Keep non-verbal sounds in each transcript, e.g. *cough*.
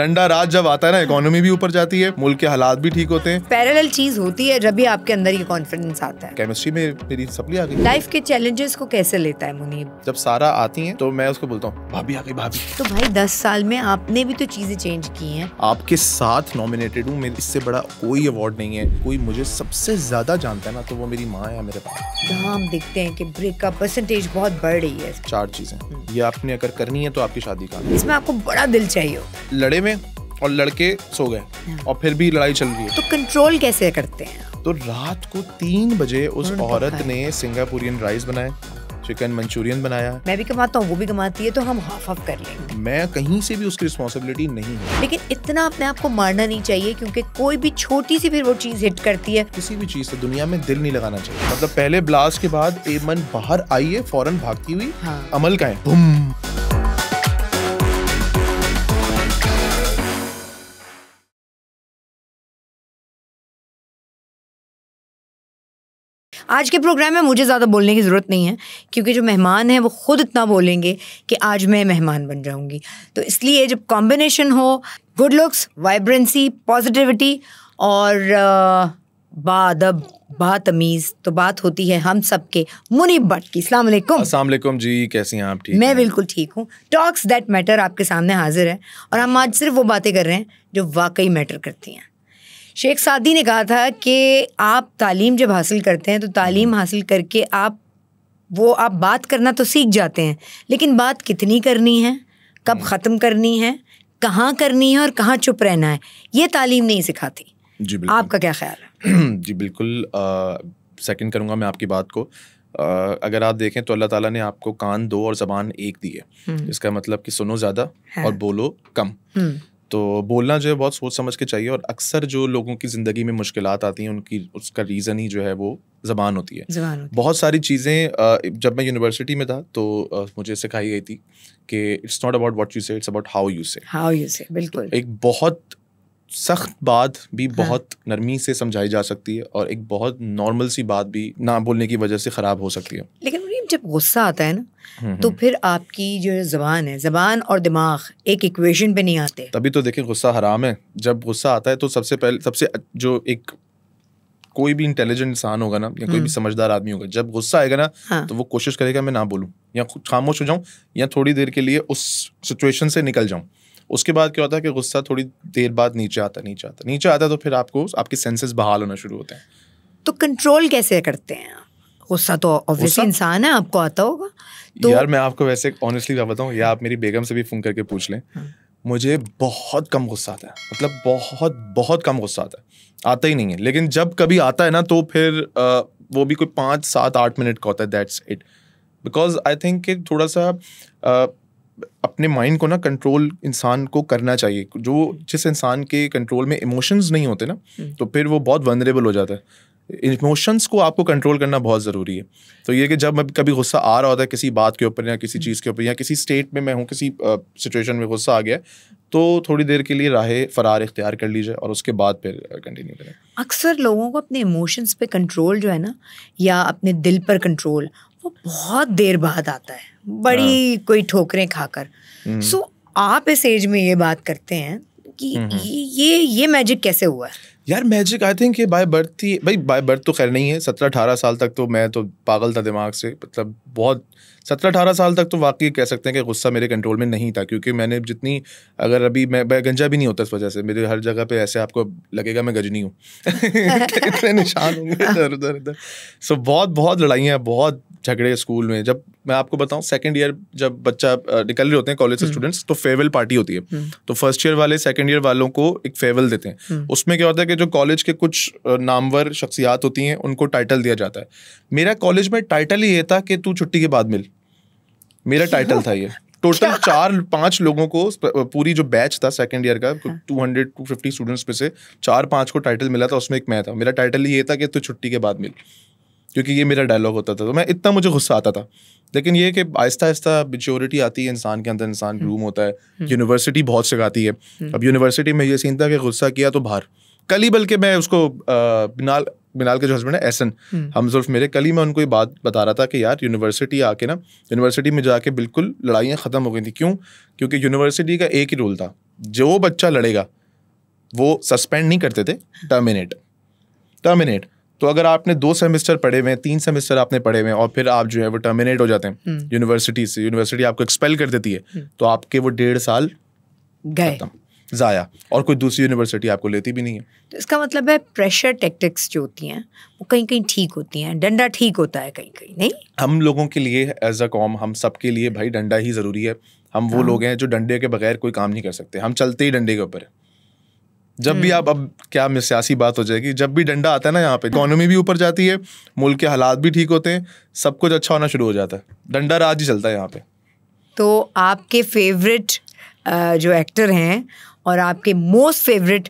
डंडा राज जब आता है ना इकोनॉमी भी ऊपर जाती है मुल्क के हालात भी ठीक होते हैं पैरल चीज होती है जब भी आपके अंदर ये कॉन्फिडेंस आता है केमिस्ट्री में मेरी सप्ली आ गई लाइफ के चैलेंजेस को कैसे लेता है मुनीब जब सारा आती है तो मैं उसको बोलता हूँ भाभी आ गई भाभी तो भाई दस साल में आपने भी तो चीजें चेंज की है आपके साथ नॉमिनेटेड हूँ मेरे इससे बड़ा कोई अवार्ड नहीं है कोई मुझे सबसे ज्यादा जानता है ना तो वो मेरी माँ है मेरे पास जहाँ हम देखते हैं की ब्रेकअप परसेंटेज बहुत बढ़ रही है चार चीजें हम्म। ये आपने अगर करनी है तो आपकी शादी का इसमें आपको बड़ा दिल चाहिए लड़े में में और लड़के सो गए हाँ। और फिर भी लड़ाई चल रही है तो कंट्रोल कैसे करते हैं तो रात को तीन बजे उस औरत ने सिंगापुरियन राइस बनाए चिकन मंचूरियन बनाया मैं भी कमाता हूँ वो भी कमाती है तो हम हाफ हाफ कर लेंगे मैं कहीं से भी उसकी रिस्पॉन्सिबिलिटी नहीं है लेकिन इतना अपने आप को मारना नहीं चाहिए क्योंकि कोई भी छोटी सी फिर वो चीज हिट करती है किसी भी चीज से दुनिया में दिल नहीं लगाना चाहिए मतलब पहले ब्लास्ट के बाद एमन बाहर आई है फौरन भागती हुई हाँ। अमल का है आज के प्रोग्राम में मुझे ज़्यादा बोलने की ज़रूरत नहीं है क्योंकि जो मेहमान हैं वो खुद इतना बोलेंगे कि आज मैं मेहमान बन जाऊँगी तो इसलिए जब कॉम्बिनेशन हो गुड लुक्स वाइब्रेंसी पॉजिटिविटी और बादब बातमीज तो बात होती है हम सब के मुनीब भट्ट की अस्सलाम वालेकुम अस्सलाम वालेकुम जी कैसी हैं आप ठीक मैं बिल्कुल ठीक हूँ टॉक्स दैट मैटर आपके सामने हाजिर है और हम आज सिर्फ वो बातें कर रहे हैं जो वाकई मैटर करती हैं शेख सादी ने कहा था कि आप तालीम जब हासिल करते हैं तो तालीम हम्म। हासिल करके आप वो आप बात करना तो सीख जाते हैं लेकिन बात कितनी करनी है कब हम्म। ख़त्म करनी है कहाँ करनी है और कहाँ चुप रहना है ये तालीम नहीं सिखाती जी बिल्कुल आपका क्या ख्याल है *clears throat* जी बिल्कुल सेकंड करूँगा मैं आपकी बात को आ, अगर आप देखें तो अल्लाह ताला ने आपको कान दो और ज़बान एक दी है हम्म। इसका मतलब कि सुनो ज़्यादा और बोलो कम तो बोलना जो है बहुत सोच समझ के चाहिए और अक्सर जो लोगों की ज़िंदगी में मुश्किल आती हैं उनकी उसका रीज़न ही जो है वो ज़बान होती है होती बहुत सारी चीज़ें जब मैं यूनिवर्सिटी में था तो मुझे सिखाई गई थी कि it's not about what you say it's about how you say how you say बिल्कुल एक बहुत सख्त बात भी हाँ। बहुत हाँ। नरमी से समझाई जा सकती है और एक बहुत नॉर्मल सी बात भी ना बोलने की वजह से ख़राब हो सकती है लेकिन जब गुस्सा आता है ना हम्म, तो हम्म। फिर आपकी जो जबान है जबान और दिमाग एक इक्वेशन पे नहीं आते तभी तो देखिए गुस्सा हराम है जब गुस्सा आता है तो सबसे पहले सबसे जो एक कोई भी इंटेलिजेंट इंसान होगा ना या कोई भी हम्म। समझदार आदमी होगा जब गुस्सा आएगा ना हाँ। तो वो कोशिश करेगा मैं ना बोलूँ या खामोश हो जाऊँ या थोड़ी देर के लिए उस सिचुएशन से निकल जाऊँ उसके बाद क्या होता है कि गुस्सा थोड़ी देर बाद नीचे आता नीचे आता नीचे आता तो फिर आपको आपके सेंसेस बहाल होना शुरू होते हैं तो कंट्रोल कैसे करते हैं आप गुस्सा तो ऑब्वियसली इंसान है आपको आता होगा तो यार मैं आपको वैसे ऑनेस्टली क्या बताऊँ या आप मेरी बेगम से भी फ़ोन करके पूछ लें हाँ। मुझे बहुत कम गुस्सा आता है मतलब बहुत बहुत कम गुस्सा आता है आता ही नहीं है लेकिन जब कभी आता है ना तो फिर आ, वो भी कोई पाँच सात आठ मिनट का होता है that's it because I think कि थोड़ा सा आ, अपने माइंड को ना कंट्रोल इंसान को करना चाहिए जो जिस इंसान के कंट्रोल में इमोशंस नहीं होते ना हम्म। तो फिर वो बहुत वनरेबल हो जाता है इमोशंस को आपको कंट्रोल करना बहुत ज़रूरी है तो ये कि जब मैं कभी गुस्सा आ रहा होता है किसी बात के ऊपर या किसी हम्म। चीज़ के ऊपर या किसी स्टेट में मैं हूँ किसी सिचुएशन में गुस्सा आ गया तो थोड़ी देर के लिए राह फ़रार इख्तियार कर लीजिए और उसके बाद फिर कंटिन्यू करें अक्सर लोगों को अपने इमोशंस पे कंट्रोल जो है ना या अपने दिल पर कंट्रोल वो बहुत देर बाद आता है बड़ी हाँ। कोई ठोकरें खाकर सो हम्म। आप इस एज में ये बात करते हैं कि हम्म, ये ये मैजिक कैसे हुआ है यार मैजिक आई थिंक ये बाय बर्थ थी भाई बाय बर्थ तो खैर नहीं है सत्रह अठारह साल तक तो मैं तो पागल था दिमाग से मतलब बहुत सत्रह अठारह साल तक तो वाकई कह सकते हैं कि गुस्सा मेरे कंट्रोल में नहीं था क्योंकि मैंने जितनी अगर अभी मैं मैं गंजा भी नहीं होता इस वजह से मेरे हर जगह पे ऐसे आपको लगेगा मैं गजनी हूँ *laughs* *laughs* इतने निशान होंगे इधर उधर इधर सो बहुत बहुत लड़ाइयाँ बहुत झगड़े स्कूल में जब मैं आपको बताऊं सेकंड ईयर जब बच्चा निकल रहे होते हैं कॉलेज से स्टूडेंट्स हम्म। तो फेयरवेल पार्टी होती है हम्म। तो फर्स्ट ईयर वाले सेकंड ईयर वालों को एक फेयरवेल देते हैं हम्म। उसमें क्या होता है कि जो कॉलेज के कुछ नामवर शख्सियात होती हैं उनको टाइटल दिया जाता है मेरा कॉलेज में टाइटल ही ये था कि तू छुट्टी के बाद मिल मेरा टाइटल था ये टोटल *laughs* चार पांच लोगों को पूरी जो बैच था सेकंड ईयर का two hundred two fifty students में से चार पांच को टाइटल मिला था उसमें एक मैं था मेरा टाइटल ये था कि तू छुट्टी के बाद मिल क्योंकि ये मेरा डायलॉग होता था तो मैं इतना मुझे गुस्सा आता था लेकिन ये कि आहिस्ता आहिस्ता मेच्योरिटी आती है इंसान के अंदर इंसान ग्रूम हम्म। होता है यूनिवर्सिटी हम्म। बहुत सिखाती है हम्म। अब यूनिवर्सिटी में ये सीन था कि गुस्सा किया तो बाहर कल ही बल्कि मैं उसको बिनाल बिनाल के जो हस्बैंड है एसन जुल्फ मेरे कल ही मैं उनको ये बात बता रहा था कि यार यूनिवर्सिटी आके ना यूनिवर्सिटी में जाके बिल्कुल लड़ाइयाँ ख़त्म हो गई थी क्यों क्योंकि यूनिवर्सिटी का एक ही रोल था जो बच्चा लड़ेगा वो सस्पेंड नहीं करते थे टर्मिनेट हाँ। टर्मिनेट तो अगर आपने दो सेमेस्टर पढ़े हुए तीन सेमेस्टर आपने पढ़े हुए और फिर आप जो है वो टर्मिनेट हो जाते हैं यूनिवर्सिटी से यूनिवर्सिटी आपको एक्सपेल कर देती है हम्म। तो आपके वो डेढ़ साल गए ज़ाया और कोई दूसरी यूनिवर्सिटी आपको लेती भी नहीं है तो इसका मतलब है प्रेशर टेक्टिक्स जो होती हैं वो कहीं कहीं ठीक होती हैं डंडा ठीक होता है कहीं कहीं नहीं हम लोगों के लिए एज अ कॉम हम सब लिए भाई डंडा ही ज़रूरी है हम वो हाँ। लोग हैं जो डंडे के बगैर कोई काम नहीं कर सकते हम चलते ही डंडे के ऊपर है जब भी हम्म। आप अब क्या सियासी बात हो जाएगी जब भी डंडा आता है ना यहाँ पे इकोनॉमी तो भी ऊपर जाती है मुल्क के हालात भी ठीक होते हैं सब कुछ अच्छा होना शुरू हो जाता है डंडा राज ही चलता है यहाँ पे तो आपके फेवरेट जो एक्टर हैं और आपके मोस्ट फेवरेट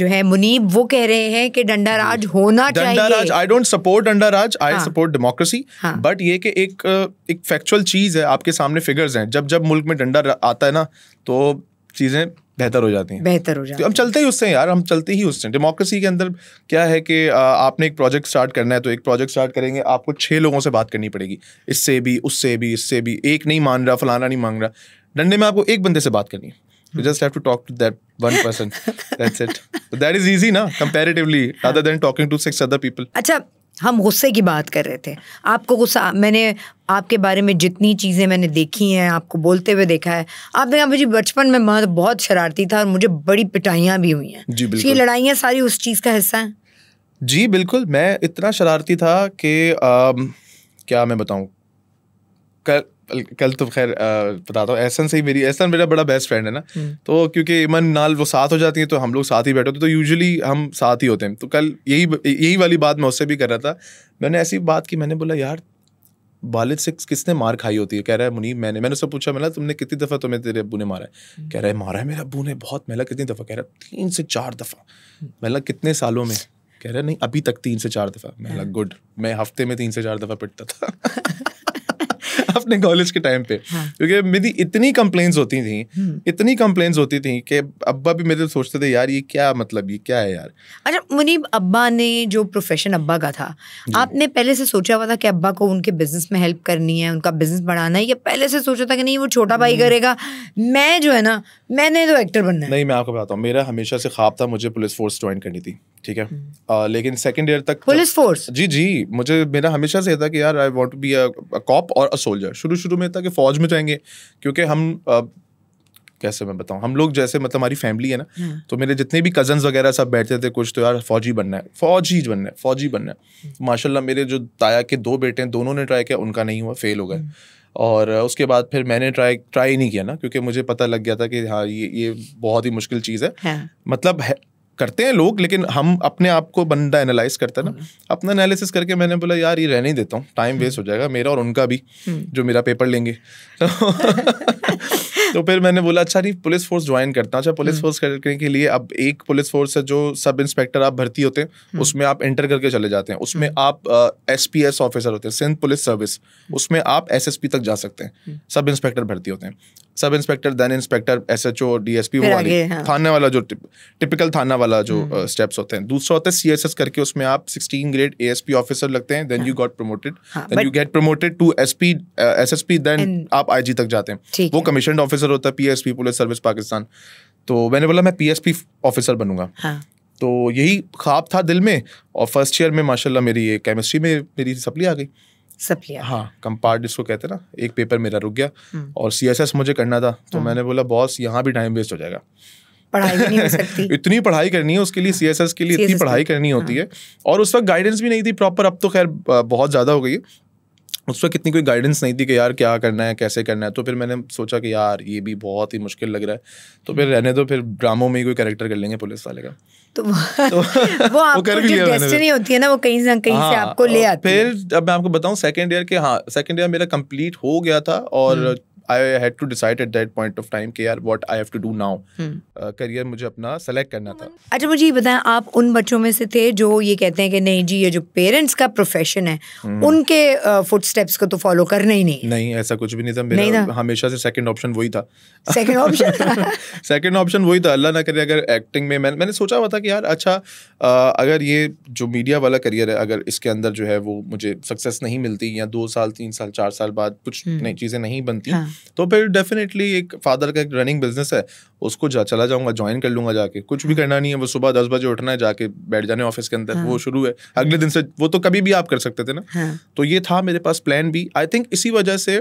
जो है मुनीब वो कह रहे हैं कि डंडा राज होना डंडा राज आई डोंट सपोर्ट डंडा राज आई सपोर्ट डेमोक्रेसी बट ये कि एक एक फैक्चुअल चीज़ है आपके सामने फिगर्स हैं जब जब मुल्क में डंडा आता है ना तो चीज़ें बेहतर हो जाती हैं बेहतर हो तो जाती है हम चलते ही उससे यार हम चलते ही उससे डेमोक्रेसी के अंदर क्या है कि आपने एक प्रोजेक्ट स्टार्ट करना है तो एक प्रोजेक्ट स्टार्ट करेंगे आपको छह लोगों से बात करनी पड़ेगी इससे भी उससे भी इससे भी एक नहीं मान रहा फलाना नहीं मांग रहा डंडे में आपको एक बंदे से बात करनी है you just have to talk to that one person that's it but *laughs* that is easy na comparatively rather than talking to six other people acha अच्छा, हम गुस्से की बात कर रहे थे आपको गुस्सा मैंने आपके बारे में जितनी चीज़ें मैंने देखी हैं आपको बोलते हुए देखा है आपने कहा मुझे बचपन में मैं बहुत शरारती था और मुझे बड़ी पिटाइयाँ भी हुई हैं जी तो ये लड़ाइयाँ सारी उस चीज़ का हिस्सा हैं जी बिल्कुल मैं इतना शरारती था कि क्या मैं बताऊँ कल तो खैर बताता हूँ एहसन से ही मेरी एहसन मेरा बड़ा बेस्ट फ्रेंड है ना हम्म। तो क्योंकि इमन नाल वो साथ हो जाती हैं तो हम लोग साथ ही बैठे होते तो यूजुअली हम साथ ही होते हैं तो कल यही यही वाली बात मैं उससे भी कर रहा था मैंने ऐसी बात की मैंने बोला यार वालिद से किसने मार खाई होती है कह रहा है मुनीब मैंने मैंने उससे पूछा मैला तुमने कितनी दफ़ा तुम्हें तेरे अबू ने मारा है हम्म। कह रहा है मारा है मेरा अबू ने बहुत मैला कितनी दफ़ा कह रहा है तीन से चार दफ़ा हम्म। मैला कितने सालों में कह रहा है नहीं अभी तक तीन से चार दफ़ा मैला हाँ। गुड मैं हफ्ते में तीन से चार दफ़ा पिटता था *laughs* *laughs* अपने कॉलेज के टाइम पे हाँ। क्योंकि मेरी इतनी कंप्लेन होती थी हम्म। इतनी कंप्लेन होती थी कि अब्बा भी मेरे सोचते थे यार ये क्या मतलब ये क्या है यार अच्छा मुनीब अब्बा ने जो प्रोफेशन अब्बा का था आपने पहले से सोचा हुआ था कि अब्बा को उनके बिजनेस में हेल्प करनी है उनका बिजनेस बढ़ाना है या पहले से सोचा था कि नहीं वो छोटा भाई करेगा मैं जो है ना मैंने तो एक्टर बनना नहीं मैं आपको बताता हूँ मेरा हमेशा से ख्वाब था मुझे पुलिस फोर्स ज्वाइन करनी थी ठीक है आ, हम्म। लेकिन सेकेंड ईयर तक पुलिस फोर्स जी जी मुझे मेरा हमेशा से था कि यार I want to be a cop और अ सोल्जर शुरू शुरू में था कि फौज में जाएंगे क्योंकि हम आ, कैसे मैं बताऊँ हम लोग जैसे मतलब हमारी फैमिली है ना हाँ। तो मेरे जितने भी कजन वगैरह सब बैठते थे कुछ तो यार फौजी बनना है फौजी बनना है फौजी बनना है हम्म। तो माशाल्लाह मेरे जो ताया के दो बेटे हैं दोनों ने ट्राई किया उनका नहीं हुआ फेल हो गए हम्म। और उसके बाद फिर मैंने ट्राई ट्राई नहीं किया ना क्योंकि मुझे पता लग गया था कि हाँ ये ये बहुत ही मुश्किल चीज़ है हाँ। मतलब है, करते हैं लोग लेकिन हम अपने आप को बंदा एनालाइज करता है ना हम्म। अपना एनालिसिस करके मैंने बोला यार ये रहने ही देता हूँ टाइम वेस्ट हो जाएगा मेरा और उनका भी हम्म। जो मेरा पेपर लेंगे *laughs* तो *laughs* *laughs* तो फिर मैंने बोला अच्छा नहीं पुलिस फोर्स ज्वाइन करता अच्छा पुलिस फोर्स हम्म। करने के लिए अब एक पुलिस फोर्स है जो सब इंस्पेक्टर आप भर्ती होते हैं हम्म। उसमें आप एंटर करके चले जाते हैं उसमें हम्म। आप एस पी एस ऑफिसर होते हैं सिंध पुलिस सर्विस उसमें आप एस एस पी तक जा सकते हैं सब इंस्पेक्टर भर्ती होते हैं sub inspector then inspector S H O D S P वाली हाँ। थाना वाला जो टिपिकल थाना वाला जो स्टेप्स होते हैं दूसरा होता है सी एस एस करके उसमें आप sixteen grade A S P officer लगते हैं then you got promoted you get promoted to S P S S P then आप आई जी तक जाते हैं वो कमीशन ऑफिसर ऑफिसर होता है P S P police service Pakistan तो मैंने बोला मैं पी एस पी ऑफिसर बनूंगा हाँ। तो यही ख्वाब था दिल में और फर्स्ट ईयर में माशाल्लाह मेरी ये केमिस्ट्री में मेरी सप्ली आ गई सप्ली हाँ कंपार्ट जिसको कहते ना एक पेपर मेरा रुक गया हम्म। और सी मुझे करना था तो हाँ। मैंने बोला बॉस यहाँ भी टाइम वेस्ट हो जाएगा पढ़ाई नहीं हो सकती *laughs* इतनी पढ़ाई करनी है उसके लिए सीएसएस के लिए इतनी पढ़ाई करनी होती हाँ। है और उस वक्त गाइडेंस भी नहीं थी प्रॉपर अब तो खैर बहुत ज़्यादा हो गई है उस वक्त कितनी कोई गाइडेंस नहीं थी कि यार क्या करना है कैसे करना है तो फिर मैंने सोचा कि यार ये भी बहुत ही मुश्किल लग रहा है तो फिर रहने दो फिर ड्रामों में ही कोई कैरेक्टर कर लेंगे पुलिस वाले का तो वो, *laughs* तो *laughs* वो आपको जो डेस्टिनी होती है ना वो कहीं से कहीं से हाँ, आपको ले आती फिर अब मैं आपको बताऊँ सेकेंड ईयर के हाँ सेकेंड ईयर मेरा कंप्लीट हो गया था और हम्म। I had to decide at that point of time कि यार what I have to do now career मुझे अपना सेलेक्ट करना था अच्छा मुझे ये बताएं आप उन बच्चों में से थे जो ये कहते हैं कि नहीं जी ये जो पेरेंट्स का प्रोफेशन है hmm. उनके फुटस्टेप्स uh, को तो फॉलो करना ही नहीं नहीं ऐसा कुछ भी नहीं था मेरा नहीं था? हमेशा से सेकंड ऑप्शन वही था सेकंड ऑप्शन सेकंड ऑप्शन वही था अल्लाह ना करे अगर एक्टिंग में मैं, मैंने सोचा हुआ था कि यार अच्छा uh, अगर ये जो मीडिया वाला करियर है अगर इसके अंदर जो है वो मुझे सक्सेस नहीं मिलती या दो साल तीन साल चार साल बाद कुछ hmm. नई चीज़ें नहीं बनती हाँ। तो फिर डेफिनेटली एक फादर का एक रनिंग बिजनेस है उसको जा चला जाऊंगा ज्वाइन कर लूंगा जाके कुछ भी हाँ। करना नहीं है वो सुबह दस बजे उठना है जाके बैठ जाने ऑफिस के अंदर हाँ। वो शुरू है अगले दिन से वो तो कभी भी आप कर सकते थे ना हाँ। तो ये था मेरे पास प्लान भी आई थिंक इसी वजह से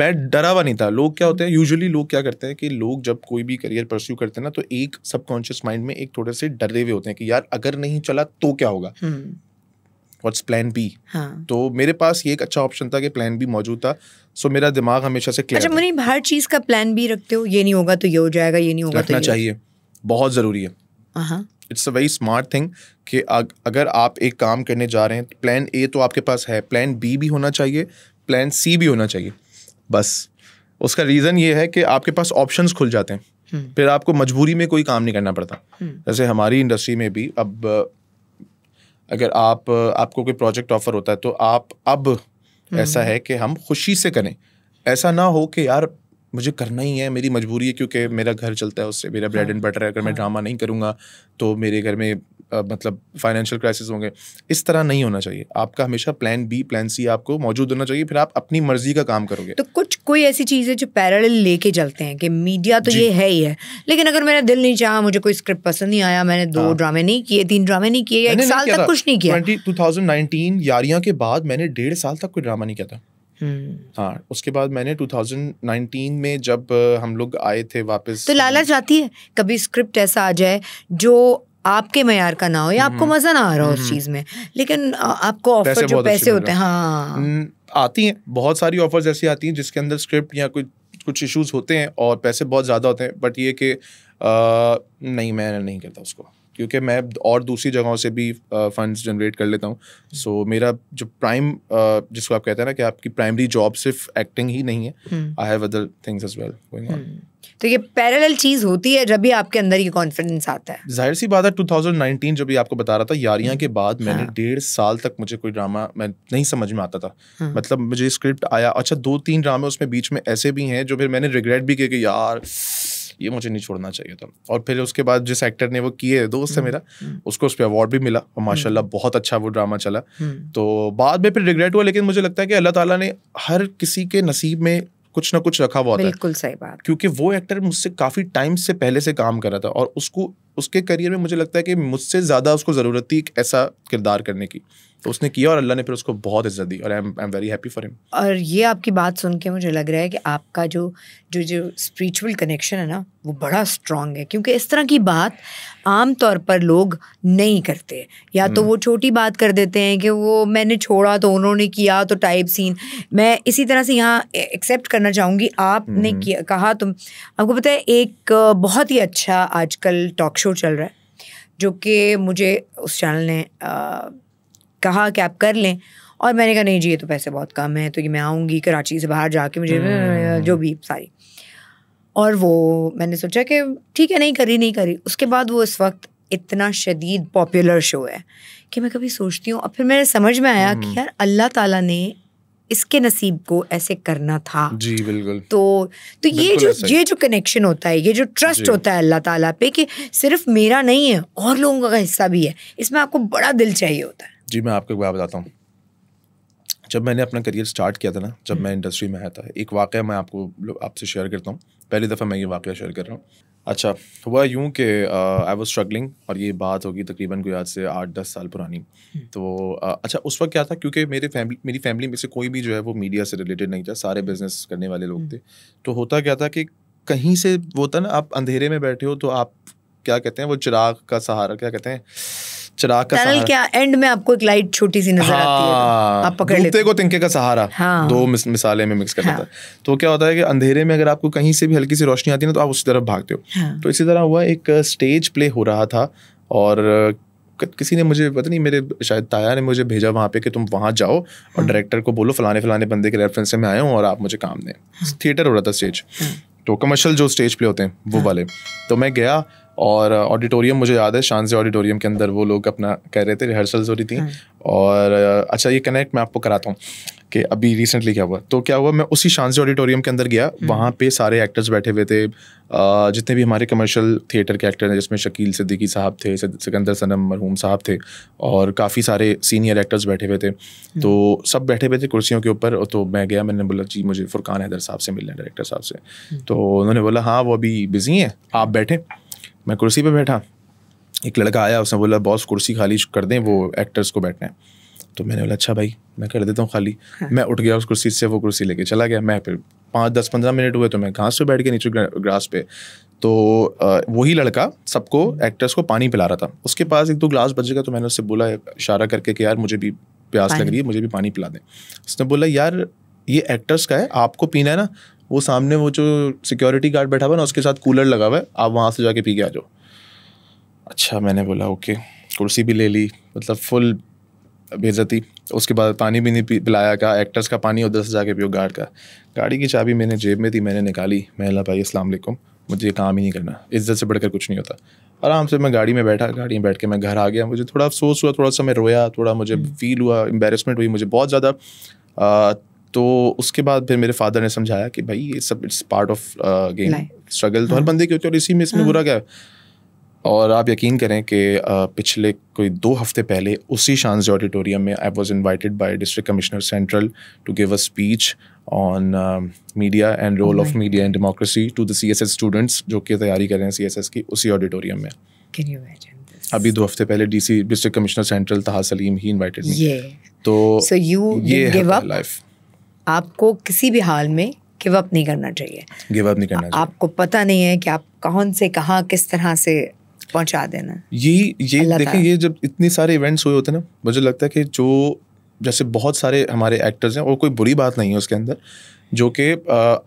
मैं डरा हुआ नहीं था लोग क्या होते हैं यूजुअली हाँ। लोग क्या करते हैं कि लोग जब कोई भी करियर परस्यू करते हैं ना तो एक सबकॉन्शियस माइंड में एक थोड़े से डरे हुए होते हैं कि यार अगर नहीं चला तो क्या होगा हम्म। व्हाट्स प्लान बी तो मेरे पास ये एक अच्छा ऑप्शन था कि प्लान बी मौजूद था सो मेरा दिमाग हमेशा से क्लियर अच्छा मुनीब हर चीज़ का प्लान बी रखते हो ये नहीं होगा तो ये हो जाएगा ये नहीं होगा तो चाहिए बहुत ज़रूरी है it's a very smart thing कि अग, अगर आप एक काम करने जा रहे हैं प्लान ए तो आपके पास है प्लान बी भी होना चाहिए प्लान सी भी होना चाहिए बस उसका रीज़न ये है कि आपके पास ऑप्शंस खुल जाते हैं हम्म। फिर आपको मजबूरी में कोई काम नहीं करना पड़ता हम्म। जैसे हमारी इंडस्ट्री में भी अब अगर आप आपको कोई प्रोजेक्ट ऑफर होता है तो आप अब ऐसा हम्म। है कि हम खुशी से करें ऐसा ना हो कि यार मुझे करना ही है मेरी मजबूरी है क्योंकि मेरा घर चलता है उससे मेरा ब्रेड एंड बटर है अगर मैं ड्रामा हाँ। नहीं करूँगा तो मेरे घर में मतलब फाइनेंशियल क्राइसिस होंगे इस तरह नहीं होना चाहिए आपका हमेशा प्लान बी प्लान सी आपको मौजूद होना चाहिए फिर आप अपनी मर्जी का काम करोगे तो कुछ कोई ऐसी चीज़ है जो पैरल लेके चलते हैं कि मीडिया तो ये है ही है लेकिन अगर मेरा दिल नहीं चाहा मुझे कोई स्क्रिप्ट पसंद नहीं आया मैंने दो हाँ। ड्रामे नहीं किए तीन ड्रामे नहीं किए एक साल तक कुछ नहीं किया टू थाउजेंड के बाद मैंने डेढ़ साल तक कोई ड्रामा नहीं किया था हम्म। हाँ उसके बाद मैंने 2019 में जब हम लोग आए थे वापस तो लालच आती है कभी स्क्रिप्ट ऐसा आ जाए जो आपके मैार का ना हो या हम्म, आपको हम्म। मज़ा ना आ रहा हो उस हम्म, चीज़ में लेकिन आपको ऑफर जो पैसे होते हैं हाँ आती हैं बहुत सारी ऑफर्स ऐसी आती हैं जिसके अंदर स्क्रिप्ट या कुछ कुछ इश्यूज होते हैं और पैसे बहुत ज़्यादा होते हैं बट ये कि नहीं मैं नहीं करता उसको क्योंकि मैं और दूसरी जगहों से भी फंड्स जनरेट कर लेता हूँ सो so, मेरा जो प्राइम जिसको आप कहते हैं ना कि आपकी प्राइमरी जॉब सिर्फ एक्टिंग ही नहीं है I have other things as well going on तो ये पैरेलल चीज होती है जब भी आपके अंदर ये कॉन्फिडेंस आता है जाहिर सी बात है 2019 जब भी आपको बता रहा था यारियां के बाद मैंने हाँ। डेढ़ साल तक मुझे कोई ड्रामा मैं नहीं समझ में आता था हाँ। मतलब मुझे स्क्रिप्ट आया अच्छा दो तीन ड्रामे उसमें बीच में ऐसे भी हैं जो फिर मैंने रिग्रेट भी किया कि यार ये मुझे नहीं छोड़ना चाहिए था और फिर उसके बाद जिस एक्टर ने वो किए दोस्त है हम्म, मेरा हम्म। उसको उस पर अवार्ड भी मिला और माशाल्लाह हम्म। बहुत अच्छा वो ड्रामा चला तो बाद में फिर रिग्रेट हुआ लेकिन मुझे लगता है कि अल्लाह ताला ने हर किसी के नसीब में कुछ ना कुछ रखा हुआ है बिल्कुल सही बात क्योंकि वो एक्टर मुझसे काफ़ी टाइम से पहले से काम कर रहा था और उसको उसके करियर में मुझे लगता है कि मुझसे ज़्यादा उसको ज़रूरत थी एक ऐसा किरदार करने की तो उसने किया और अल्लाह ने फिर उसको बहुत इज्जत दी और I I am very happy for him और ये आपकी बात सुन के मुझे लग रहा है कि आपका जो जो जो स्पिरिचुअल कनेक्शन है ना वो बड़ा स्ट्रांग है क्योंकि इस तरह की बात आम तौर पर लोग नहीं करते या तो हम्म। वो छोटी बात कर देते हैं कि वो मैंने छोड़ा तो उन्होंने किया तो टाइप सीन मैं इसी तरह से यहाँ एक्सेप्ट करना चाहूँगी आपने हम्म। कहा तुम आपको पता है एक बहुत ही अच्छा आजकल टॉक शो चल रहा है जो कि मुझे उस चैनल ने कहा कि आप कर लें और मैंने कहा नहीं जी ये तो पैसे बहुत कम है तो ये मैं आऊँगी कराची से बाहर जाके मुझे हम्म, हम्म, हम्म। जो भी सारी और वो मैंने सोचा कि ठीक है नहीं करी नहीं करी उसके बाद वो इस वक्त इतना शदीद पॉपुलर शो है कि मैं कभी सोचती हूँ और फिर मैंने समझ में आया कि यार अल्लाह ताला ने इसके नसीब को ऐसे करना था जी बिल्कुल तो तो ये जो ये जो कनेक्शन होता है ये जो ट्रस्ट होता है अल्लाह ताला पे कि सिर्फ मेरा नहीं है और लोगों का हिस्सा भी है इसमें आपको बड़ा दिल चाहिए होता है जी मैं आपको एक बात बताता हूँ जब मैंने अपना करियर स्टार्ट किया था ना जब मैं इंडस्ट्री में आया था एक वाक़ मैं आपको आपसे शेयर करता हूँ पहली दफ़ा मैं ये वाक़ शेयर कर रहा हूँ अच्छा हुआ यूँ कि आई वॉज स्ट्रगलिंग और ये बात होगी तकरीबन कोई आज से आठ दस साल पुरानी तो uh, अच्छा उस वक्त क्या था क्योंकि मेरे फैमिली मेरी फैमिली में से कोई भी जो है वो मीडिया से रिलेटेड नहीं था सारे बिजनेस करने वाले लोग थे तो होता क्या था कि कहीं से वो था ना आप अंधेरे में बैठे हो तो आप क्या कहते हैं वो चिराग का सहारा क्या कहते हैं चिराग का सहारा क्या एंड में आपको एक लाइट छोटी सी नजर हाँ, आती है हाँ। आप पकड़ लेते को तिनके का सहारा हाँ, दो मिस, मिसाले में मिक्स कर हाँ, है तो क्या होता है कि अंधेरे में अगर आपको कहीं से भी हल्की सी रोशनी आती है ना तो आप उसी तरफ भागते हो हाँ, तो इसी तरह हुआ एक स्टेज प्ले हो रहा था और किसी ने मुझे पता नहीं मेरे शायद ताया ने मुझे भेजा वहाँ पे कि तुम वहाँ जाओ और डायरेक्टर हाँ। को बोलो फलाने फलाने बंदे के रेफरेंस से मैं आया हूँ और आप मुझे काम दें थिएटर हाँ। हो रहा था स्टेज तो कमर्शियल जो स्टेज प्ले होते हैं वो वाले तो मैं गया और ऑडिटोरियम मुझे याद है शानजे ऑडिटोरियम के अंदर वो लोग अपना कह रहे थे रिहर्सल्स हो रही थी हम्म। और अच्छा ये कनेक्ट मैं आपको कराता हूँ कि अभी रिसेंटली क्या हुआ तो क्या हुआ मैं उसी शानजे ऑडिटोरियम के अंदर गया हम्म। वहाँ पे सारे एक्टर्स बैठे हुए थे जितने भी हमारे कमर्शियल थिएटर के एक्टर हैं जिसमें शकील सिद्दीकी साहब थे सिकंदर सनम मरहूम साहब थे और काफ़ी सारे सीनियर एक्टर्स बैठे हुए थे हम्म। तो सब बैठे हुए थे कुर्सियों के ऊपर तो मैं गया मैंने बोला जी मुझे फुरकान हैदर साहब से मिलना है डायरेक्टर साहब से तो उन्होंने बोला हाँ वो अभी बिज़ी हैं आप बैठे मैं कुर्सी पे बैठा एक लड़का आया उसने बोला बॉस कुर्सी खाली कर दें वो एक्टर्स को बैठना है तो मैंने बोला अच्छा भाई मैं कर देता हूँ खाली हाँ। मैं उठ गया उस कुर्सी से वो कुर्सी लेके चला गया मैं फिर पाँच दस पंद्रह मिनट हुए तो मैं घास पे बैठ गया नीचे ग्रास पे तो वही लड़का सबको एक्टर्स को पानी पिला रहा था उसके पास एक दो ग्लास बच गया तो मैंने उससे बोला इशारा करके कि यार मुझे भी प्यास लग रही है मुझे भी पानी पिला दें उसने बोला यार ये एक्टर्स का है आपको पीना है ना वो सामने वो जो सिक्योरिटी गार्ड बैठा हुआ ना उसके साथ कूलर लगा हुआ है आप वहाँ से जाके पी के आ जाओ अच्छा मैंने बोला ओके कुर्सी भी ले ली मतलब फुल बेजती उसके बाद पानी भी नहीं पिलाया का एक्टर्स का पानी उधर से जाके पियो गार्ड का गाड़ी की चाबी मैंने जेब में थी मैंने निकाली महिला भाई असलम मुझे ये काम ही नहीं करना इज्जत से बढ़कर कुछ नहीं होता आराम से मैं गाड़ी में बैठा गाड़ी में बैठ के मैं घर आ गया मुझे थोड़ा अफसोस हुआ थोड़ा सा मैं रोया थोड़ा मुझे फील हम्म। हुआ एम्बेरसमेंट हुई मुझे बहुत ज़्यादा तो उसके बाद फिर मेरे फादर ने समझाया कि भाई ये सब it's part of game struggle तो हर हाँ। बंदे की होती है और इसी में इसमें हाँ। बुरा क्या और आप यकीन करें कि uh, पिछले कोई दो हफ्ते पहले उसी शानज ऑडिटोरियम में I was invited by district commissioner central to give a speech on media and role of media and democracy to the C S S students जो कि तैयारी कर रहे हैं सी एस एस की उसी ऑडिटोरियम में अभी दो हफ्ते पहले D C district commissioner central Taha Salim ही इनवाइटेड मी तो ये यू गिव अप लाइफ आपको किसी भी हाल में गिव अप नहीं करना चाहिए गिव अप नहीं करना चाहिए आपको पता नहीं है कि आप कौन से कहाँ किस तरह से पहुँचा देना ये ये देखिए ये जब इतने सारे इवेंट्स हुए होते हैं ना मुझे लगता है कि जो जैसे बहुत सारे हमारे एक्टर्स हैं और कोई बुरी बात नहीं है उसके अंदर जो कि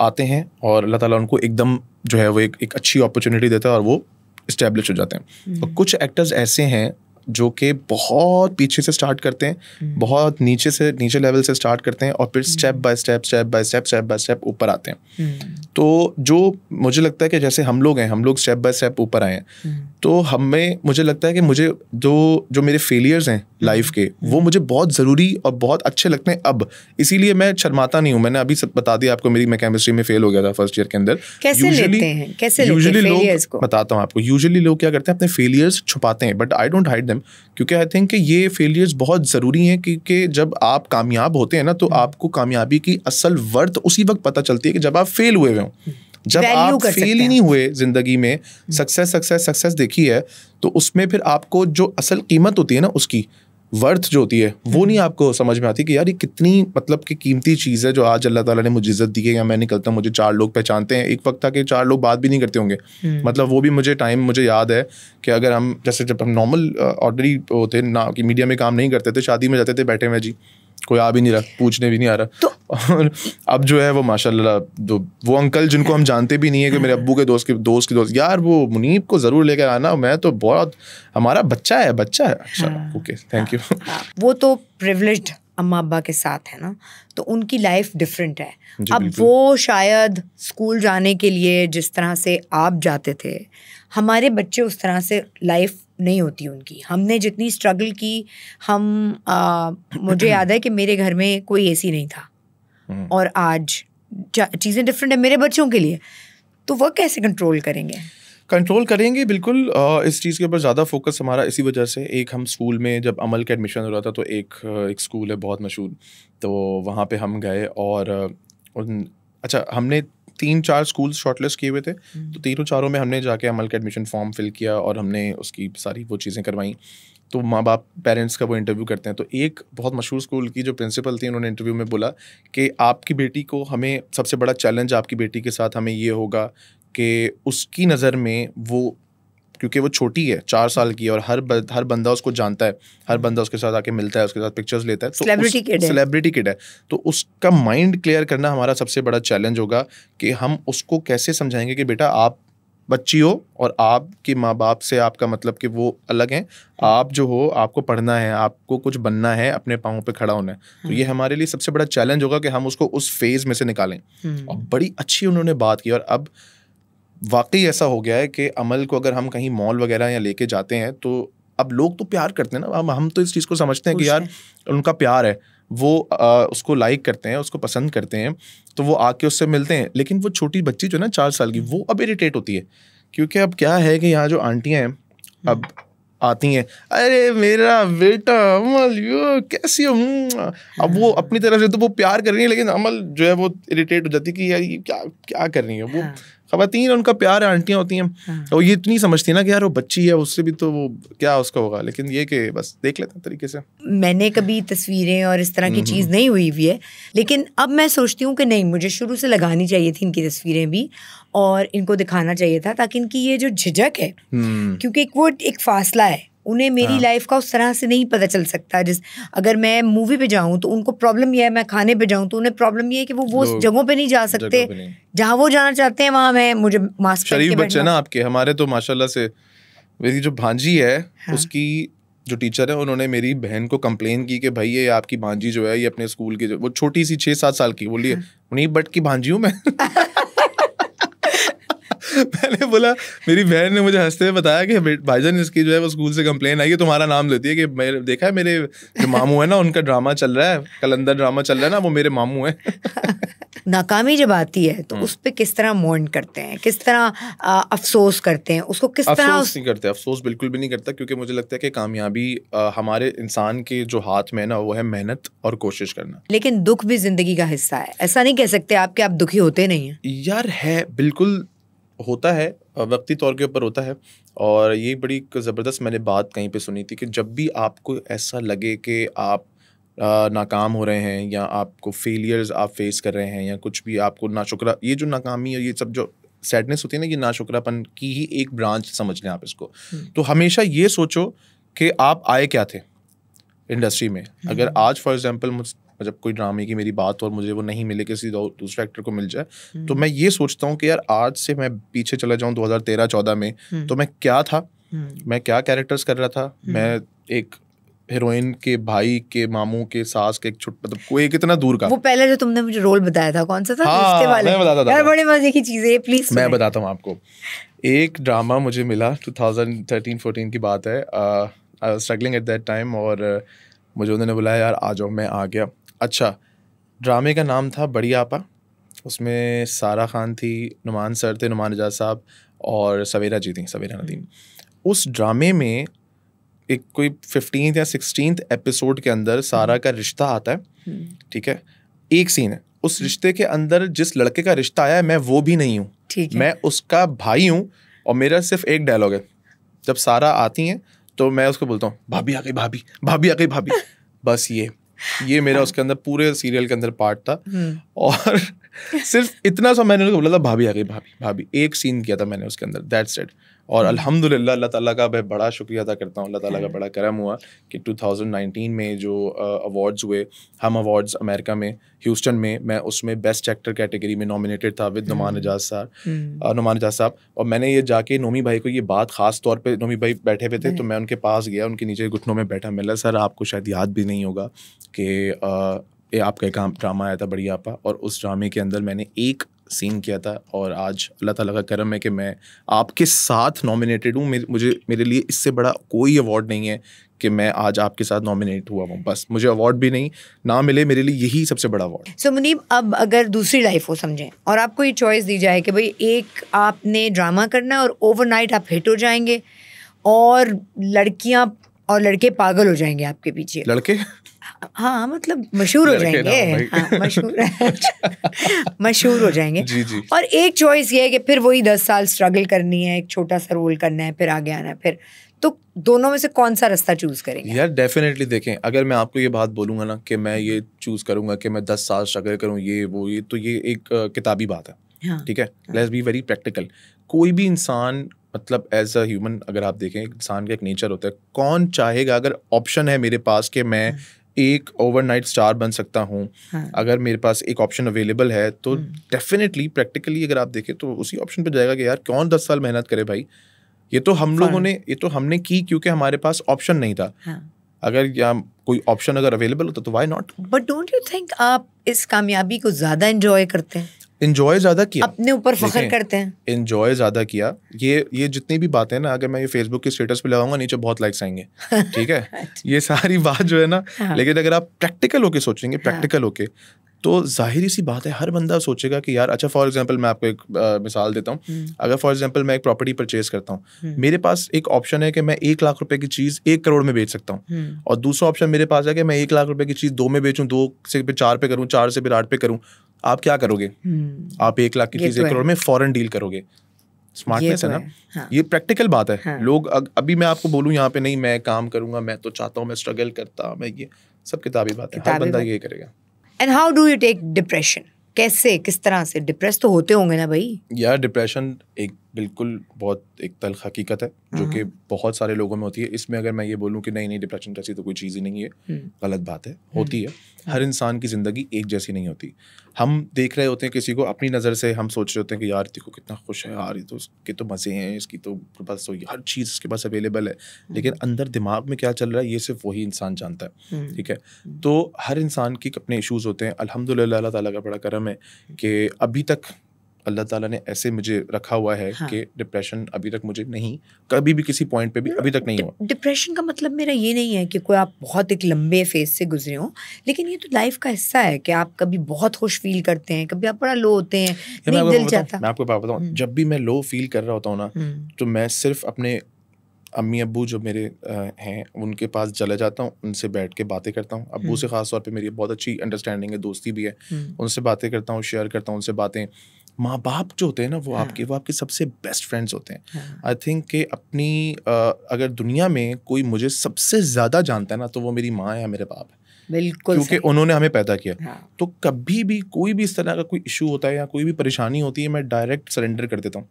आते हैं और अल्लाह ताला उनको एकदम जो है वो एक, एक अच्छी अपॉर्चुनिटी देता है और वो इस्टेब्लिश हो जाते हैं हम्म। और कुछ एक्टर्स ऐसे हैं जो कि बहुत पीछे से स्टार्ट करते हैं हम्म। बहुत नीचे से नीचे लेवल से स्टार्ट करते हैं और फिर step by step step by step step by step ऊपर आते हैं हम्म। तो जो मुझे लगता है कि जैसे हम लोग हैं हम लोग स्टेप बाय स्टेप ऊपर आए हैं हम्म। तो हमें मुझे लगता है कि मुझे जो जो मेरे फेलियर्स हैं लाइफ के वो मुझे बहुत ज़रूरी और बहुत अच्छे लगते हैं अब इसीलिए मैं शर्माता नहीं हूँ मैंने अभी सब बता दिया आपको मेरी मैं केमिस्ट्री में फेल हो गया था फर्स्ट ईयर के अंदर लोग बताता हूँ आपको यूजली लोग क्या करते हैं अपने फेलियर्स छुपाते हैं but I don't hide time क्योंकि आई थिंक ये फेलियर्स बहुत ज़रूरी हैं क्योंकि जब आप कामयाब होते हैं ना तो हम्म। आपको कामयाबी की असल वर्थ उसी वक्त पता चलती है कि जब आप फेल हुए हुए हों जब आप फेल ही नहीं हुए ज़िंदगी में सक्सेस सक्सेस सक्सेस देखी है तो उसमें फिर आपको जो असल कीमत होती है ना उसकी वर्थ जो होती है वो हम्म। नहीं आपको समझ में आती कि यार ये कितनी मतलब कि कीमती चीज़ है जो आज अल्लाह ताला ने मुझे इज्जत दी है या मैं निकलता हूँ मुझे चार लोग पहचानते हैं एक वक्त था कि चार लोग बात भी नहीं करते होंगे हम्म। मतलब वो भी मुझे टाइम मुझे याद है कि अगर हम जैसे जब हम नॉर्मल ऑर्डरी होते ना कि मीडिया में काम नहीं करते थे शादी में जाते थे बैठे हुए जी कोई आ भी नहीं रहा पूछने भी नहीं आ रहा तो और अब जो है वो माशाल्लाह जो वो अंकल जिनको हम जानते भी नहीं है कि मेरे अबू के दोस्त के दोस्त के दोस्त यार वो मुनीब को ज़रूर लेकर आना मैं तो बहुत हमारा बच्चा है बच्चा है अच्छा ओके थैंक यू वो तो प्रिवलेज अम्मा अब्बा के साथ है ना तो उनकी लाइफ डिफरेंट है अब वो शायद स्कूल जाने के लिए जिस तरह से आप जाते थे हमारे बच्चे उस तरह से लाइफ नहीं होती उनकी हमने जितनी स्ट्रगल की हम आ, मुझे याद है कि मेरे घर में कोई एसी नहीं था हम्म। और आज चीज़ें डिफरेंट है मेरे बच्चों के लिए तो वह कैसे कंट्रोल करेंगे कंट्रोल करेंगे बिल्कुल आ, इस चीज़ के ऊपर ज़्यादा फोकस हमारा इसी वजह से एक हम स्कूल में जब अमल का एडमिशन हो रहा था तो एक एक स्कूल है बहुत मशहूर तो वहाँ पे हम गए और उन अच्छा हमने तीन चार स्कूल शॉर्टलिस्ट किए हुए थे हम्म। तो तीनों चारों में हमने जाके अमल का एडमिशन फॉर्म फिल किया और हमने उसकी सारी वो चीज़ें करवाई तो माँ बाप पेरेंट्स का वो इंटरव्यू करते हैं तो एक बहुत मशहूर स्कूल की जो प्रिंसिपल थी उन्होंने इंटरव्यू में बोला कि आपकी बेटी को हमें सबसे बड़ा चैलेंज आपकी बेटी के साथ हमें ये होगा कि उसकी नज़र में वो क्योंकि वो छोटी है चार साल की और हर हर बंदा उसको जानता है हर बंदा उसके साथ आके मिलता है उसके साथ पिक्चर्स लेता है तो सेलिब्रिटी किड है सेलिब्रिटी किड है तो उसका माइंड क्लियर करना हमारा सबसे बड़ा चैलेंज होगा कि हम उसको कैसे समझाएंगे कि बेटा आप बच्ची हो और आपके माँ बाप से आपका मतलब कि वो अलग हैं आप जो हो आपको पढ़ना है आपको कुछ बनना है अपने पाँव पे खड़ा होना है तो ये हम्म। हमारे लिए सबसे बड़ा चैलेंज होगा कि हम उसको उस फेज में से निकालें हम्म। और बड़ी अच्छी उन्होंने बात की और अब वाकई ऐसा हो गया है कि अमल को अगर हम कहीं मॉल वगैरह या लेके जाते हैं तो अब लोग तो प्यार करते हैं ना हम हम तो इस चीज़ को समझते हैं कि यार है। उनका प्यार है वो आ, उसको लाइक करते हैं उसको पसंद करते हैं तो वो आके उससे मिलते हैं लेकिन वो छोटी बच्ची जो है ना चार साल की वो अब इरीटेट होती है क्योंकि अब क्या है कि यहाँ जो आंटियाँ हैं हम्म। अब आती हैं अरे मेरा बेटा अमल यो कैसी हो अब वो हाँ। अपनी तरफ से तो वो प्यार कर रही है लेकिन अमल जो है वो इरीटेट हो जाती है कि यार ये क्या क्या कर रही है वो हाँ। खातन उनका प्यार है आंटियाँ होती हैं हाँ। और ये इतनी समझती है ना कि यार वो बच्ची है उससे भी तो वो क्या उसका होगा लेकिन ये कि बस देख लेते हैं तरीके से मैंने कभी तस्वीरें और इस तरह की हम्म, चीज़ हम्म। नहीं हुई हुई है लेकिन अब मैं सोचती हूँ कि नहीं मुझे शुरू से लगानी चाहिए थी इनकी तस्वीरें भी और इनको दिखाना चाहिए था ताकि इनकी ये जो झिझक है हम्म। क्योंकि एक वो एक फासला है उन्हें मेरी लाइफ हाँ। का उस तरह से नहीं पता चल सकता जिस अगर मैं मूवी पे जाऊँ तो उनको प्रॉब्लम यह है मैं खाने पे जाऊँ तो उन्हें प्रॉब्लम यह है कि वो वो जगहों पे नहीं जा सकते जहाँ वो जाना चाहते हैं वहाँ मैं मुझे मास्क शरीफ बच्चे ना आपके हमारे तो माशाल्लाह से मेरी जो भांजी है हाँ। उसकी जो टीचर है उन्होंने मेरी बहन को कंप्लेन की कि भाई ये आपकी भांजी जो है ये अपने स्कूल की वो छोटी सी छः सात साल की बोलिए हाँ। नहीं बट की भांजी हूँ मैं *laughs* *laughs* मैंने बोला मेरी बहन ने मुझे हंसते हुए बताया कि भाईजान इसकी जो है वो स्कूल से कंप्लेन आई है तुम्हारा नाम लेती है कि मेरे देखा है मेरे जो मामू है ना उनका ड्रामा चल रहा है कलंदर ड्रामा चल रहा है ना वो मेरे मामू है *laughs* नाकामी जब आती है तो हम्म। उस पर किस तरह मोर्न करते हैं किस तरह अफसोस करते हैं उसको किस तरह अफसोस नहीं करते अफसोस बिल्कुल भी नहीं करता क्योंकि मुझे लगता है कि कामयाबी हमारे इंसान के जो हाथ में है ना वो है मेहनत और कोशिश करना लेकिन दुख भी जिंदगी का हिस्सा है ऐसा नहीं कह सकते आप कि आप दुखी होते नहीं है यार है बिल्कुल होता है वक्ती तौर के ऊपर होता है और ये बड़ी ज़बरदस्त मैंने बात कहीं पे सुनी थी कि जब भी आपको ऐसा लगे कि आप नाकाम हो रहे हैं या आपको फेलियर्स आप फेस कर रहे हैं या कुछ भी आपको नाशुकरा ये जो नाकामी और ये सब जो सैडनेस होती है ना ये नाशुकरापन की ही एक ब्रांच समझ लें आप इसको हम्म। तो हमेशा ये सोचो कि आप आए क्या थे इंडस्ट्री में हम्म। अगर आज फॉर एग्जांपल मुझ जब कोई ड्रामे की मेरी बात और मुझे वो नहीं मिले किसी दूसरे एक्टर को मिल जाए हम्म। तो मैं ये सोचता हूँ कि यार आज से मैं पीछे चला जाऊँ 2013-14 में हम्म। तो मैं क्या था हम्म। मैं क्या कैरेक्टर्स कर रहा था मैं एक हीरोइन के भाई के मामू के सास के एक छुट मतलब कोई कितना दूर का वो पहले जो तुमने मुझे रोल बताया था कौन सा था हाँ, वाले मैं बताता था यार बड़े मजे की चीजें प्लीज मैं बताता हूँ आपको एक ड्रामा मुझे मिला 2013-14 की बात है I was struggling at that time और मुझे उन्होंने बुलाया यार आ जाओ मैं आ गया अच्छा ड्रामे का नाम था बड़ी आपा उसमें सारा खान थी नुमान सर थे नुमान एजाज साहब और सवेरा जी थी सवेरा हम्म। नदीम उस ड्रामे में एक कोई फिफ्टीन या सिक्सटीन एपिसोड के अंदर सारा हम्म। का रिश्ता आता है हम्म। ठीक है एक सीन है उस रिश्ते के अंदर जिस लड़के का रिश्ता आया है मैं वो भी नहीं हूँ मैं उसका भाई हूँ और मेरा सिर्फ एक डायलॉग है जब सारा आती हैं तो मैं उसको बोलता हूँ भाभी आ गई भाभी भाभी आ गई भाभी *laughs* बस ये ये मेरा हाँ। उसके अंदर पूरे सीरियल के अंदर पार्ट था हम्म। और *laughs* सिर्फ इतना सा मैंने बोला था भाभी आ गई भाभी भाभी एक सीन किया था मैंने उसके अंदर दैट्स इट और हम्म। अल्हम्दुलिल्लाह अल्लाह ताला का मैं बड़ा शुक्रिया अदा करता हूँ अल्लाह ताला का हम्म। बड़ा करम हुआ कि 2019 में जो अवार्ड्स हुए हम अवार्ड्स अमेरिका में ह्यूस्टन में मैं उसमें बेस्ट एक्टर कैटेगरी में नॉमिनेटेड था विद नुमान एजाज साहब नुमान एजाज साहब और मैंने ये जाके नोमी भाई को ये बात खास तौर पर नोमी भाई बैठे हुए थे तो हम्म। मैं उनके पास गया उनके नीचे घुटनों में बैठा मिला सर आपको शायद याद भी नहीं होगा कि ये आपका एक ड्रामा आया था बड़ी आपा और उस ड्रामे के अंदर मैंने एक सीन किया था और आज अल्लाह ताला का करम है कि मैं आपके साथ नॉमिनेटेड हूँ मुझे मेरे लिए इससे बड़ा कोई अवार्ड नहीं है कि मैं आज आपके साथ नॉमिनेट हुआ हूँ बस मुझे अवार्ड भी नहीं ना मिले मेरे लिए यही सबसे बड़ा अवार्ड सो so, मुनीब अब अगर दूसरी लाइफ हो समझें और आपको ये चॉइस दी जाए कि भाई एक आपने ड्रामा करना है और ओवरनाइट आप हिट हो जाएंगे और लड़कियाँ और लड़के पागल हो जाएंगे आपके पीछे लड़के हाँ मतलब मशहूर हो जाएंगे हाँ, मशहूर *laughs* मशहूर हो जाएंगे जी जी और एक चॉइस ये है कि फिर वही दस साल स्ट्रगल करनी है एक छोटा सा रोल करना है फिर आगे आना है फिर तो दोनों में से कौन सा रास्ता चूज करेंगे यार डेफिनेटली देखें अगर मैं आपको ये बात बोलूंगा ना कि मैं ये चूज करूंगा कि मैं दस साल स्ट्रगल करूँ ये वो ये तो ये एक किताबी बात है हाँ, ठीक है लेट्स बी वेरी प्रैक्टिकल कोई भी इंसान मतलब एज अ ह्यूमन अगर आप देखें इंसान का एक नेचर होता है कौन चाहेगा अगर ऑप्शन है मेरे पास कि मैं हाँ। एक ओवरनाइट स्टार बन सकता हूँ हाँ. अगर मेरे पास एक ऑप्शन अवेलेबल है तो डेफिनेटली हम्म। प्रैक्टिकली अगर आप देखें तो उसी ऑप्शन पर जाएगा कि यार कौन दस साल मेहनत करे भाई ये तो हम लोगों ने ये तो हमने की क्योंकि हमारे पास ऑप्शन नहीं था हाँ। अगर या कोई ऑप्शन अगर अवेलेबल होता तो why not but don't you think आप इस कामयाबी को ज़्यादा एंजॉय करते हैं इंजॉय ज्यादा किया अपने ऊपर फखर करते हैं इंजॉय ज्यादा किया ये ये जितनी भी बातें ना अगर मैं ये फेसबुक के स्टेटस पे लगाऊंगा नीचे बहुत लाइक्स आएंगे *laughs* ठीक है अच्छा। ये सारी बात जो है ना हाँ। लेकिन अगर आप प्रैक्टिकल होके सोचेंगे प्रैक्टिकल हाँ। होके तो जाहिर सी बात है हर बंदा सोचेगा कि यार अच्छा फॉर एग्जांपल मैं आपको एक आ, मिसाल देता हूँ हम्म। अगर फॉर एग्जांपल मैं एक प्रॉपर्टी परचेज करता हूँ हम्म। मेरे पास एक ऑप्शन है कि मैं एक लाख रुपए की चीज़ एक करोड़ में बेच सकता हूँ हम्म। और दूसरा ऑप्शन मेरे पास है कि मैं एक लाख रुपए की चीज़ दो में बेचूँ दो से फिर चार पे करूँ चार से फिर आठ पे करूँ आप क्या करोगे आप एक लाख की चीज़ तो एक करोड़ में फॉरन डील करोगे स्मार्टनेस है तो ना हाँ। ये प्रैक्टिकल बात है हाँ। लोग अग, अभी मैं आपको बोलूँ यहाँ पे नहीं मैं काम करूंगा मैं तो चाहता हूँ मैं स्ट्रगल करता मैं ये सब किताबी बात है हर बंदा ये करेगा and how do you take depression कैसे किस तरह से डिप्रेस तो होते होंगे ना भाई यार डिप्रेशन एक बिल्कुल बहुत एक तल हकीकत है जो हम्म। कि बहुत सारे लोगों में होती है इसमें अगर मैं ये बोलूँ कि नहीं नहीं डिप्रेशन जैसी तो कोई चीज़ ही नहीं है हम्म। गलत बात है हम्म। होती है हर इंसान की ज़िंदगी एक जैसी नहीं होती हम देख रहे होते हैं किसी को अपनी नज़र से हम सोच रहे होते हैं कि यार देखो कितना खुश है यार ये तो उसके तो मज़े हैं इसकी तो बस तो हर चीज़ इसके पास अवेलेबल है लेकिन अंदर दिमाग में क्या चल रहा है ये सिर्फ वही इंसान जानता है ठीक है तो हर इंसान के अपने इशूज़ होते हैं अलहमदिल्ला अल्लाह का बड़ा करम है कि अभी तक अल्लाह ताला ने ऐसे मुझे रखा हुआ है हाँ. कि डिप्रेशन अभी तक मुझे नहीं कभी भी किसी पॉइंट पे भी अभी तक नहीं हुआ डिप्रेशन का मतलब मेरा ये नहीं है कि कोई आप बहुत एक लंबे फेज से गुजरे हो लेकिन ये तो लाइफ का हिस्सा है कि आप कभी बहुत खुश फील करते हैं कभी आप बड़ा लो होते हैं नहीं दिल मैं आपको बताऊँ हम्म। जब भी मैं लो फील कर रहा होता हूँ ना हम्म। तो मैं सिर्फ अपने अम्मी अबू जो मेरे हैं उनके पास चले जाता हूँ उनसे बैठ के बातें करता हूँ अबू हम्म। से ख़ास तौर पे मेरी बहुत अच्छी अंडरस्टैंडिंग है दोस्ती भी है उनसे बातें करता हूँ शेयर करता हूँ उनसे बातें माँ बाप जो होते हैं ना वो हाँ. आपके वो आपके सबसे बेस्ट फ्रेंड्स होते हैं आई हाँ। थिंक कि अपनी आ, अगर दुनिया में कोई मुझे सबसे ज़्यादा जानता है ना तो वो मेरी माँ या मेरे बाप है बिल्कुल क्योंकि उन्होंने हमें पैदा किया हाँ। तो कभी भी कोई भी इस तरह का कोई इशू होता है या कोई भी परेशानी होती है मैं डायरेक्ट सरेंडर कर देता हूँ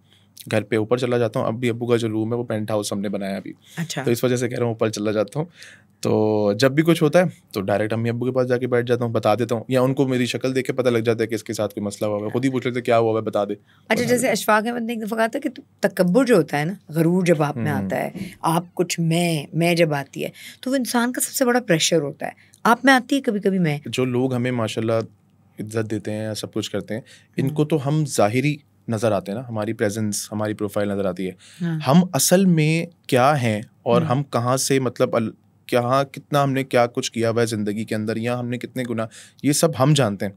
घर पे ऊपर चला जाता हूँ अब भी अबू का जो रूम है वो पेंट हाउस हमने बनाया अभी अच्छा तो इस वजह से कह रहा हूँ ऊपर चला जाता हूँ तो जब भी कुछ होता है तो डायरेक्ट अम्मी अबू के पास जाके बैठ जाता हूँ बता देता हूँ या उनको मेरी शक्ल देख के पता लग जाता है कि इसके साथ कोई मसला हुआ है खुद ही पूछ लेते क्या हुआ है बता दे अच्छा जैसे अशफाक अहमद ने एक दफ़ा कहा था कि तकबर जो होता है ना गरूर जब आप में आता है हम्म। आप कुछ मैं मैं जब आती है तो वो इंसान का सबसे बड़ा प्रेशर होता है आप में आती है कभी कभी मैं जो लोग हमें माशाल्लाह इज्जत देते हैं सब कुछ करते हैं हम्म। इनको तो हम ज़ाहिरी नज़र आते हैं ना हमारी प्रेजेंस हमारी प्रोफाइल नज़र आती है हाँ। हम असल में क्या हैं और हाँ। हम कहाँ से मतलब कहाँ कितना हमने क्या कुछ किया हुआ है ज़िंदगी के अंदर या हमने कितने गुना ये सब हम जानते हैं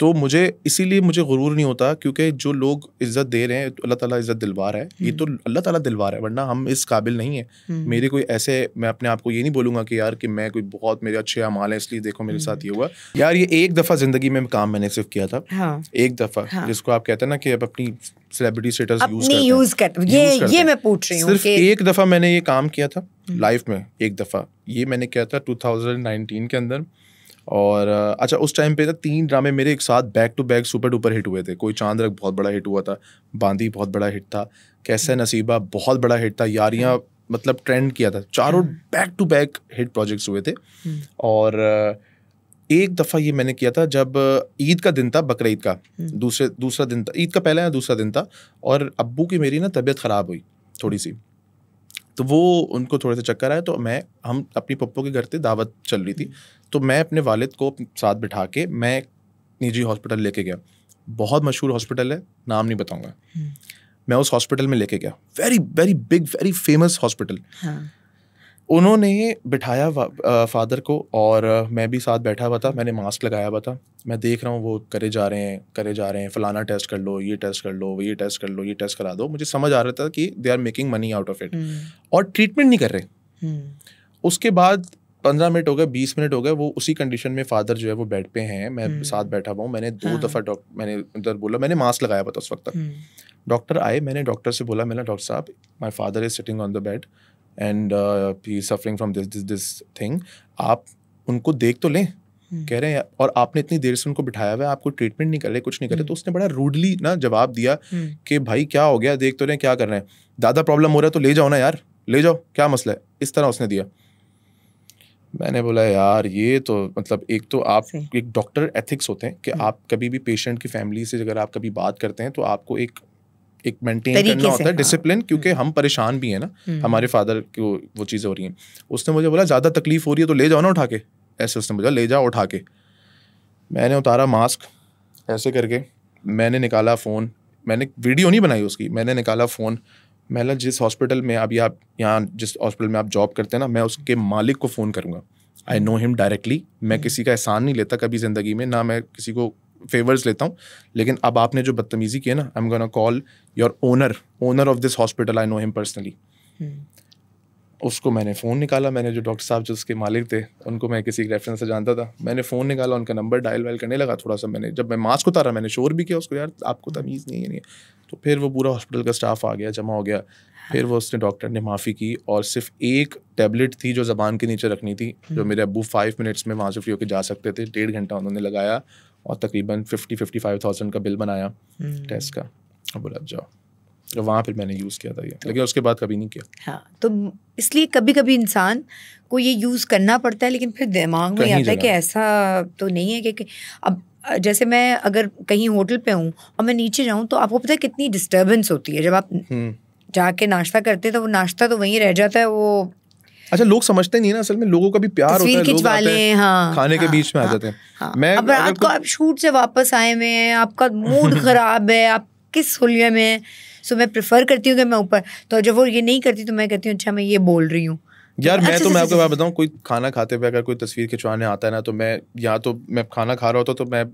तो मुझे इसीलिए मुझे गुरूर नहीं होता क्योंकि जो लोग इज्जत दे रहे हैं तो अल्लाह ताला इज्जत दिलवा रहा है ये तो हम्म। अल्लाह ताला दिलवा रहा है वरना हम इस काबिल नहीं है हम्म। मेरे कोई ऐसे मैं अपने आप को ये नहीं बोलूंगा कि यार कि मैं कोई बहुत मेरे अच्छे अमाल है इसलिए देखो मेरे साथ ये हुआ हम्म। यार ये एक दफ़ा ज़िंदगी में काम मैंने सिर्फ किया था हाँ। एक दफ़ा हाँ। जिसको आप कहते हैं ना कि अब अपनी सेलिब्रिटी स्टेटस यूज़ कर ये ये मैं पूछ रही सिर्फ एक दफ़ा मैंने ये काम किया था लाइफ में एक दफ़ा ये मैंने किया था टू के अंदर और अच्छा उस टाइम पे था तीन ड्रामे मेरे एक साथ back to back super duper hit हुए थे कोई चांद बहुत बड़ा हिट हुआ था बांदी बहुत बड़ा हिट था कैसे हम्म। नसीबा बहुत बड़ा हिट था यारियाँ हम्म। मतलब ट्रेंड किया था चारों back to back hit projects हुए थे हम्म। और एक दफ़ा ये मैंने किया था जब ईद का दिन था बकर ईद का दूसरे दूसरा दिन था ईद का पहला या दूसरा दिन था और अब्बू की मेरी ना तबीयत ख़राब हुई थोड़ी सी तो वो उनको थोड़े से चक्कर आए तो मैं हम अपनी पप्पो के घर से दावत चल रही थी तो मैं अपने वालिद को साथ बिठा के मैं निजी हॉस्पिटल लेके गया बहुत मशहूर हॉस्पिटल है नाम नहीं बताऊंगा हम्म। मैं उस हॉस्पिटल में लेके गया very very big very famous hospital उन्होंने बिठाया फादर को और मैं भी साथ बैठा हुआ था मैंने मास्क लगाया हुआ था मैं देख रहा हूँ वो करे जा रहे हैं करे जा रहे हैं फलाना टेस्ट कर लो ये टेस्ट कर लो ये टेस्ट कर लो ये टेस्ट करा दो मुझे समझ आ रहा था कि they are making money out of it और ट्रीटमेंट नहीं कर रहे हम्म। उसके बाद पंद्रह मिनट हो गए बीस मिनट हो गए वो उसी कंडीशन में फादर जो है वो बेड पे हैं मैं हम्म। साथ बैठा हुआ हूँ मैंने दो हाँ। दफ़ा डॉक्टर मैंने उधर बोला मैंने मास्क लगाया हुआ था उस वक्त तक डॉक्टर हम्म। आए मैंने डॉक्टर से बोला मैंने डॉक्टर साहब my father is sitting on the bed and he suffering from this this this thing आप उनको देख तो लें हम्म। कह रहे हैं और आपने इतनी देर से उनको बिठाया हुआ है आपको ट्रीटमेंट नहीं कर रहे कुछ नहीं कर रहे तो उसने बड़ा रूडली ना जवाब दिया हम्म। कि भाई क्या हो गया देख तो रहे क्या कर रहे हैं दादा प्रॉब्लम हो रहा है तो ले जाओ ना यार ले जाओ क्या मसला है इस तरह उसने दिया मैंने बोला यार ये तो मतलब एक तो आप एक डॉक्टर एथिक्स होते हैं कि हम्म। आप कभी भी पेशेंट की फैमिली से अगर आप कभी बात करते हैं तो आपको एक एक मेंटेन करना होता है डिसिप्लिन हाँ। क्योंकि हम्म। हम परेशान भी हैं ना हम्म। हमारे फादर को वो चीज़ें हो रही हैं उसने मुझे बोला ज़्यादा तकलीफ हो रही है तो ले जाओ ना उठा के ऐसे उसने बोला ले जाओ उठा के मैंने उतारा मास्क ऐसे करके मैंने निकाला फ़ोन मैंने वीडियो नहीं बनाई उसकी मैंने निकाला फ़ोन मैं जिस हॉस्पिटल में अभी आप यहाँ जिस हॉस्पिटल में आप जॉब करते हैं ना मैं उसके मालिक को फ़ोन करूँगा आई नो हिम डायरेक्टली मैं हम्म। किसी का एहसान नहीं लेता कभी ज़िंदगी में ना मैं किसी को फेवर्स लेता हूँ लेकिन अब आपने जो बदतमीज़ी की है ना I am gonna call your owner owner of this hospital I know him personally उसको मैंने फ़ोन निकाला मैंने जो डॉक्टर साहब जो उसके मालिक थे उनको मैं किसी रेफरेंस से जानता था मैंने फ़ोन निकाला उनका नंबर डायल वायल करने लगा थोड़ा सा मैंने जब मैं मास्क उतारा मैंने शोर भी किया उसको यार आपको तमीज़ नहीं है नहीं तो फिर वो पूरा हॉस्पिटल का स्टाफ आ गया जमा हो गया फिर वो उसने डॉक्टर ने माफ़ी की और सिर्फ एक टेबलेट थी जो ज़बान के नीचे रखनी थी जो hmm. मेरे अबू फाइव मिनट्स में वहाँ से फ्री होकर जा सकते थे डेढ़ घंटा उन्होंने लगाया और तकरीबन फिफ्टी फिफ्टी फाइव थाउजेंड का बिल बनाया हम्म। टेस्ट का और बोला जाओ तो वहाँ फिर मैंने यूज़ किया था ये लेकिन उसके बाद कभी नहीं किया हाँ तो इसलिए कभी कभी इंसान को ये यूज़ करना पड़ता है लेकिन फिर दिमाग में आता है कि ऐसा तो नहीं है कि, अब जैसे मैं अगर कहीं होटल पे हूँ और मैं नीचे जाऊँ तो आपको पता है कितनी डिस्टर्बेंस होती है जब आप हम्म। जाके नाश्ता करते हैं तो वो नाश्ता तो वहीं रह जाता है वो अच्छा लोग समझते नहीं ना असल में लोगों का भी प्यार होता है लोग आते हैं हाँ, खाने हाँ, के बीच में हाँ, आ जाते हैं हाँ, मैं अब रात को आप शूट से वापस आए हुए हैं आपका मूड *laughs* खराब है आप किस हुलिये में हैं सो मैं प्रेफर करती हूँ कि मैं ऊपर तो जब वो ये नहीं करती तो मैं कहती हूँ अच्छा मैं ये बोल रही हूँ यार मैं अच्छा, तो अच्छा, मैं अच्छा, आपको बात बताऊँ कोई खाना खाते हुए अगर कोई तस्वीर खिंचवाने आता है ना तो मैं या तो मैं खाना खा रहा होता तो मैं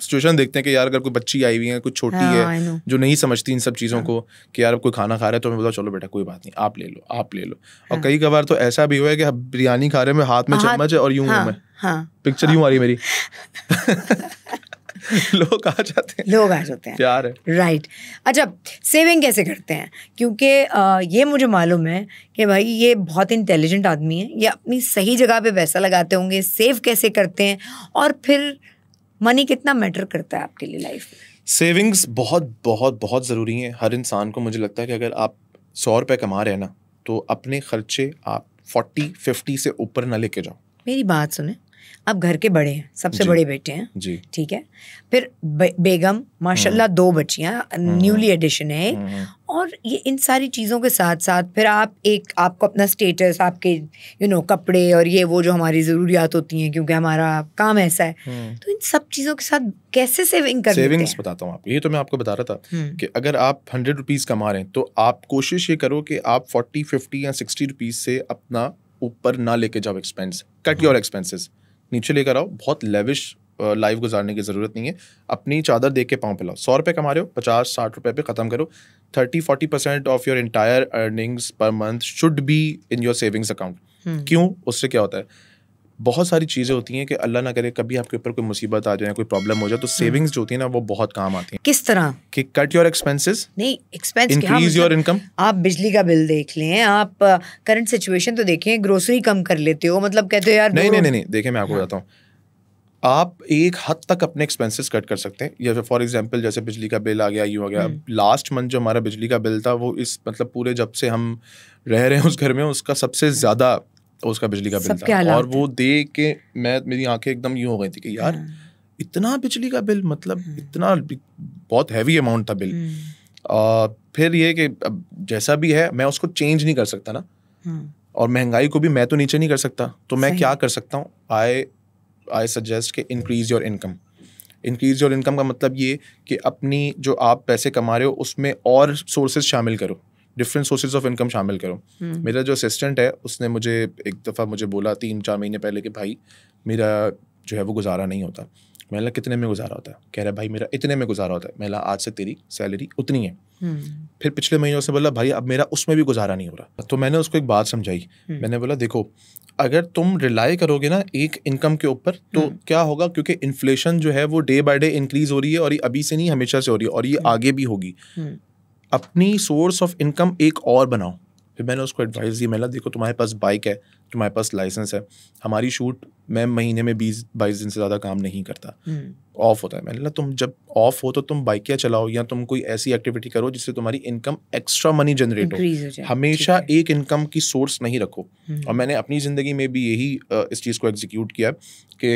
सिचुएशन देखते हैं कि यार अगर कोई बच्ची आई हुई है कुछ छोटी हाँ, है जो नहीं समझती इन सब चीज़ों हाँ. को कि यार अब कोई खाना खा रहा है तो मैं बताओ चलो बेटा कोई बात नहीं आप ले लो आप ले लो और हाँ. कई कबार तो ऐसा भी हुआ है कि बिरयानी खा रहे में हाथ में चम्मच है और यूं हूँ मैं पिक्चर यूं आ रही मेरी *laughs* लोग आ जाते हैं लोग आ जाते हैं प्यार है राइट अच्छा सेविंग कैसे करते हैं क्योंकि ये मुझे मालूम है कि भाई ये बहुत इंटेलिजेंट आदमी है ये अपनी सही जगह पे पैसा लगाते होंगे सेव कैसे करते हैं और फिर मनी कितना मैटर करता है आपके लिए लाइफ में सेविंग्स बहुत बहुत बहुत ज़रूरी हैं हर इंसान को मुझे लगता है कि अगर आप सौ रुपये कमा रहे हैं ना तो अपने खर्चे आप फोर्टी फिफ्टी से ऊपर ना लेके जाओ मेरी बात सुने अब घर के बड़े हैं सबसे बड़े बेटे हैं जी ठीक है फिर बे, बेगम माशाल्लाह हम्म। दो बच्चियाँ न्यूली एडिशन है एक हम्म। और ये इन सारी चीज़ों के साथ साथ फिर आप एक आपको अपना स्टेटस आपके यू नो कपड़े और ये वो जो हमारी ज़रूरियात होती हैं क्योंकि हमारा काम ऐसा है हम्म। तो इन सब चीज़ों के साथ कैसे सेविंग कर सेविंग्स बताता हूँ आपको ये तो मैं आपको बता रहा था कि अगर आप हंड्रेड रुपीज़ कमा रहे हैं तो आप कोशिश ये करो कि आप फोर्टी फिफ्टी या सिक्सटी रुपीज़ से अपना ऊपर ना लेके जाओ एक्सपेंस कट योर एक्सपेंसेस नीचे लेकर आओ बहुत लेविश लाइफ गुजारने की ज़रूरत नहीं है अपनी चादर देख के पाँव पिलाओ सौ रुपये कमा रहे हो पचास साठ रुपये पे ख़त्म करो thirty forty percent of your entire earnings per month should be in your savings account क्यों उससे क्या होता है बहुत सारी चीज़ें होती हैं कि अल्लाह ना करे कभी आपके ऊपर कोई मुसीबत आ जाए कोई प्रॉब्लम हो जाए तो सेविंग्स जो होती है ना वो बहुत काम आती है किस तरह कि कट योर एक्सपेंसेस नहीं एक्सपेंस इंक्रीज योर इनकम आप बिजली का बिल देख लें आप करंट सिचुएशन तो देखें ग्रोसरी कम कर लेते हो मतलब कहते हो यार नहीं नहीं नहीं देखिए मैं आपको हाँ। बताता हूँ आप एक हद तक अपने एक्सपेंसेस कट कर सकते हैं या फॉर एग्जांपल जैसे बिजली का बिल आ गया यू हो गया लास्ट हम्म। मंथ जो हमारा बिजली का बिल था वो इस मतलब पूरे जब से हम रह रहे हैं उस घर में उसका सबसे ज़्यादा तो उसका बिजली का बिल था और वो दे के मैं मेरी आंखें एकदम यूं हो गई थी कि यार हाँ। इतना बिजली का बिल मतलब हाँ। इतना बहुत हैवी अमाउंट था बिल हाँ। फिर ये कि अब जैसा भी है मैं उसको चेंज नहीं कर सकता ना और महंगाई को भी मैं तो नीचे नहीं कर सकता तो मैं क्या कर सकता हूँ आई आई सजेस्ट कि increase your income increase your income का मतलब ये कि अपनी जो आप पैसे कमा रहे हो उसमें और सोर्सेज शामिल करो डिफरेंट सोर्सेज ऑफ इनकम शामिल करो हम्म। मेरा जो असिस्टेंट है उसने मुझे एक दफ़ा मुझे बोला तीन चार महीने पहले कि भाई मेरा जो है वो गुजारा नहीं होता महिला कितने में गुजारा होता है कह रहा है भाई मेरा इतने में गुजारा होता है महिला आज से तेरी सैलरी उतनी है हम्म। फिर पिछले महीने उसने बोला भाई अब मेरा उसमें भी गुजारा नहीं हो रहा तो मैंने उसको एक बात समझाई हम्म। मैंने बोला देखो अगर तुम रिलाई करोगे ना एक इनकम के ऊपर तो क्या होगा क्योंकि इन्फ्लेशन जो है वो डे बाय डे इंक्रीज हो रही है और ये अभी से नहीं हमेशा से हो रही है और ये आगे भी होगी अपनी सोर्स ऑफ इनकम एक और बनाओ फिर मैंने उसको एडवाइस दी मैंने देखो तुम्हारे पास बाइक है तुम्हारे पास लाइसेंस है हमारी शूट मैं महीने में बीस बाईस दिन से ज़्यादा काम नहीं करता ऑफ हम्म। होता है मैंने ना तुम जब ऑफ हो तो तुम बाइकें चलाओ या तुम कोई ऐसी एक्टिविटी करो जिससे तुम्हारी इनकम एक्स्ट्रा मनी जनरेट हो हमेशा एक इनकम की सोर्स नहीं रखो हम्म। और मैंने अपनी ज़िंदगी में भी यही इस चीज़ को एग्जीक्यूट किया कि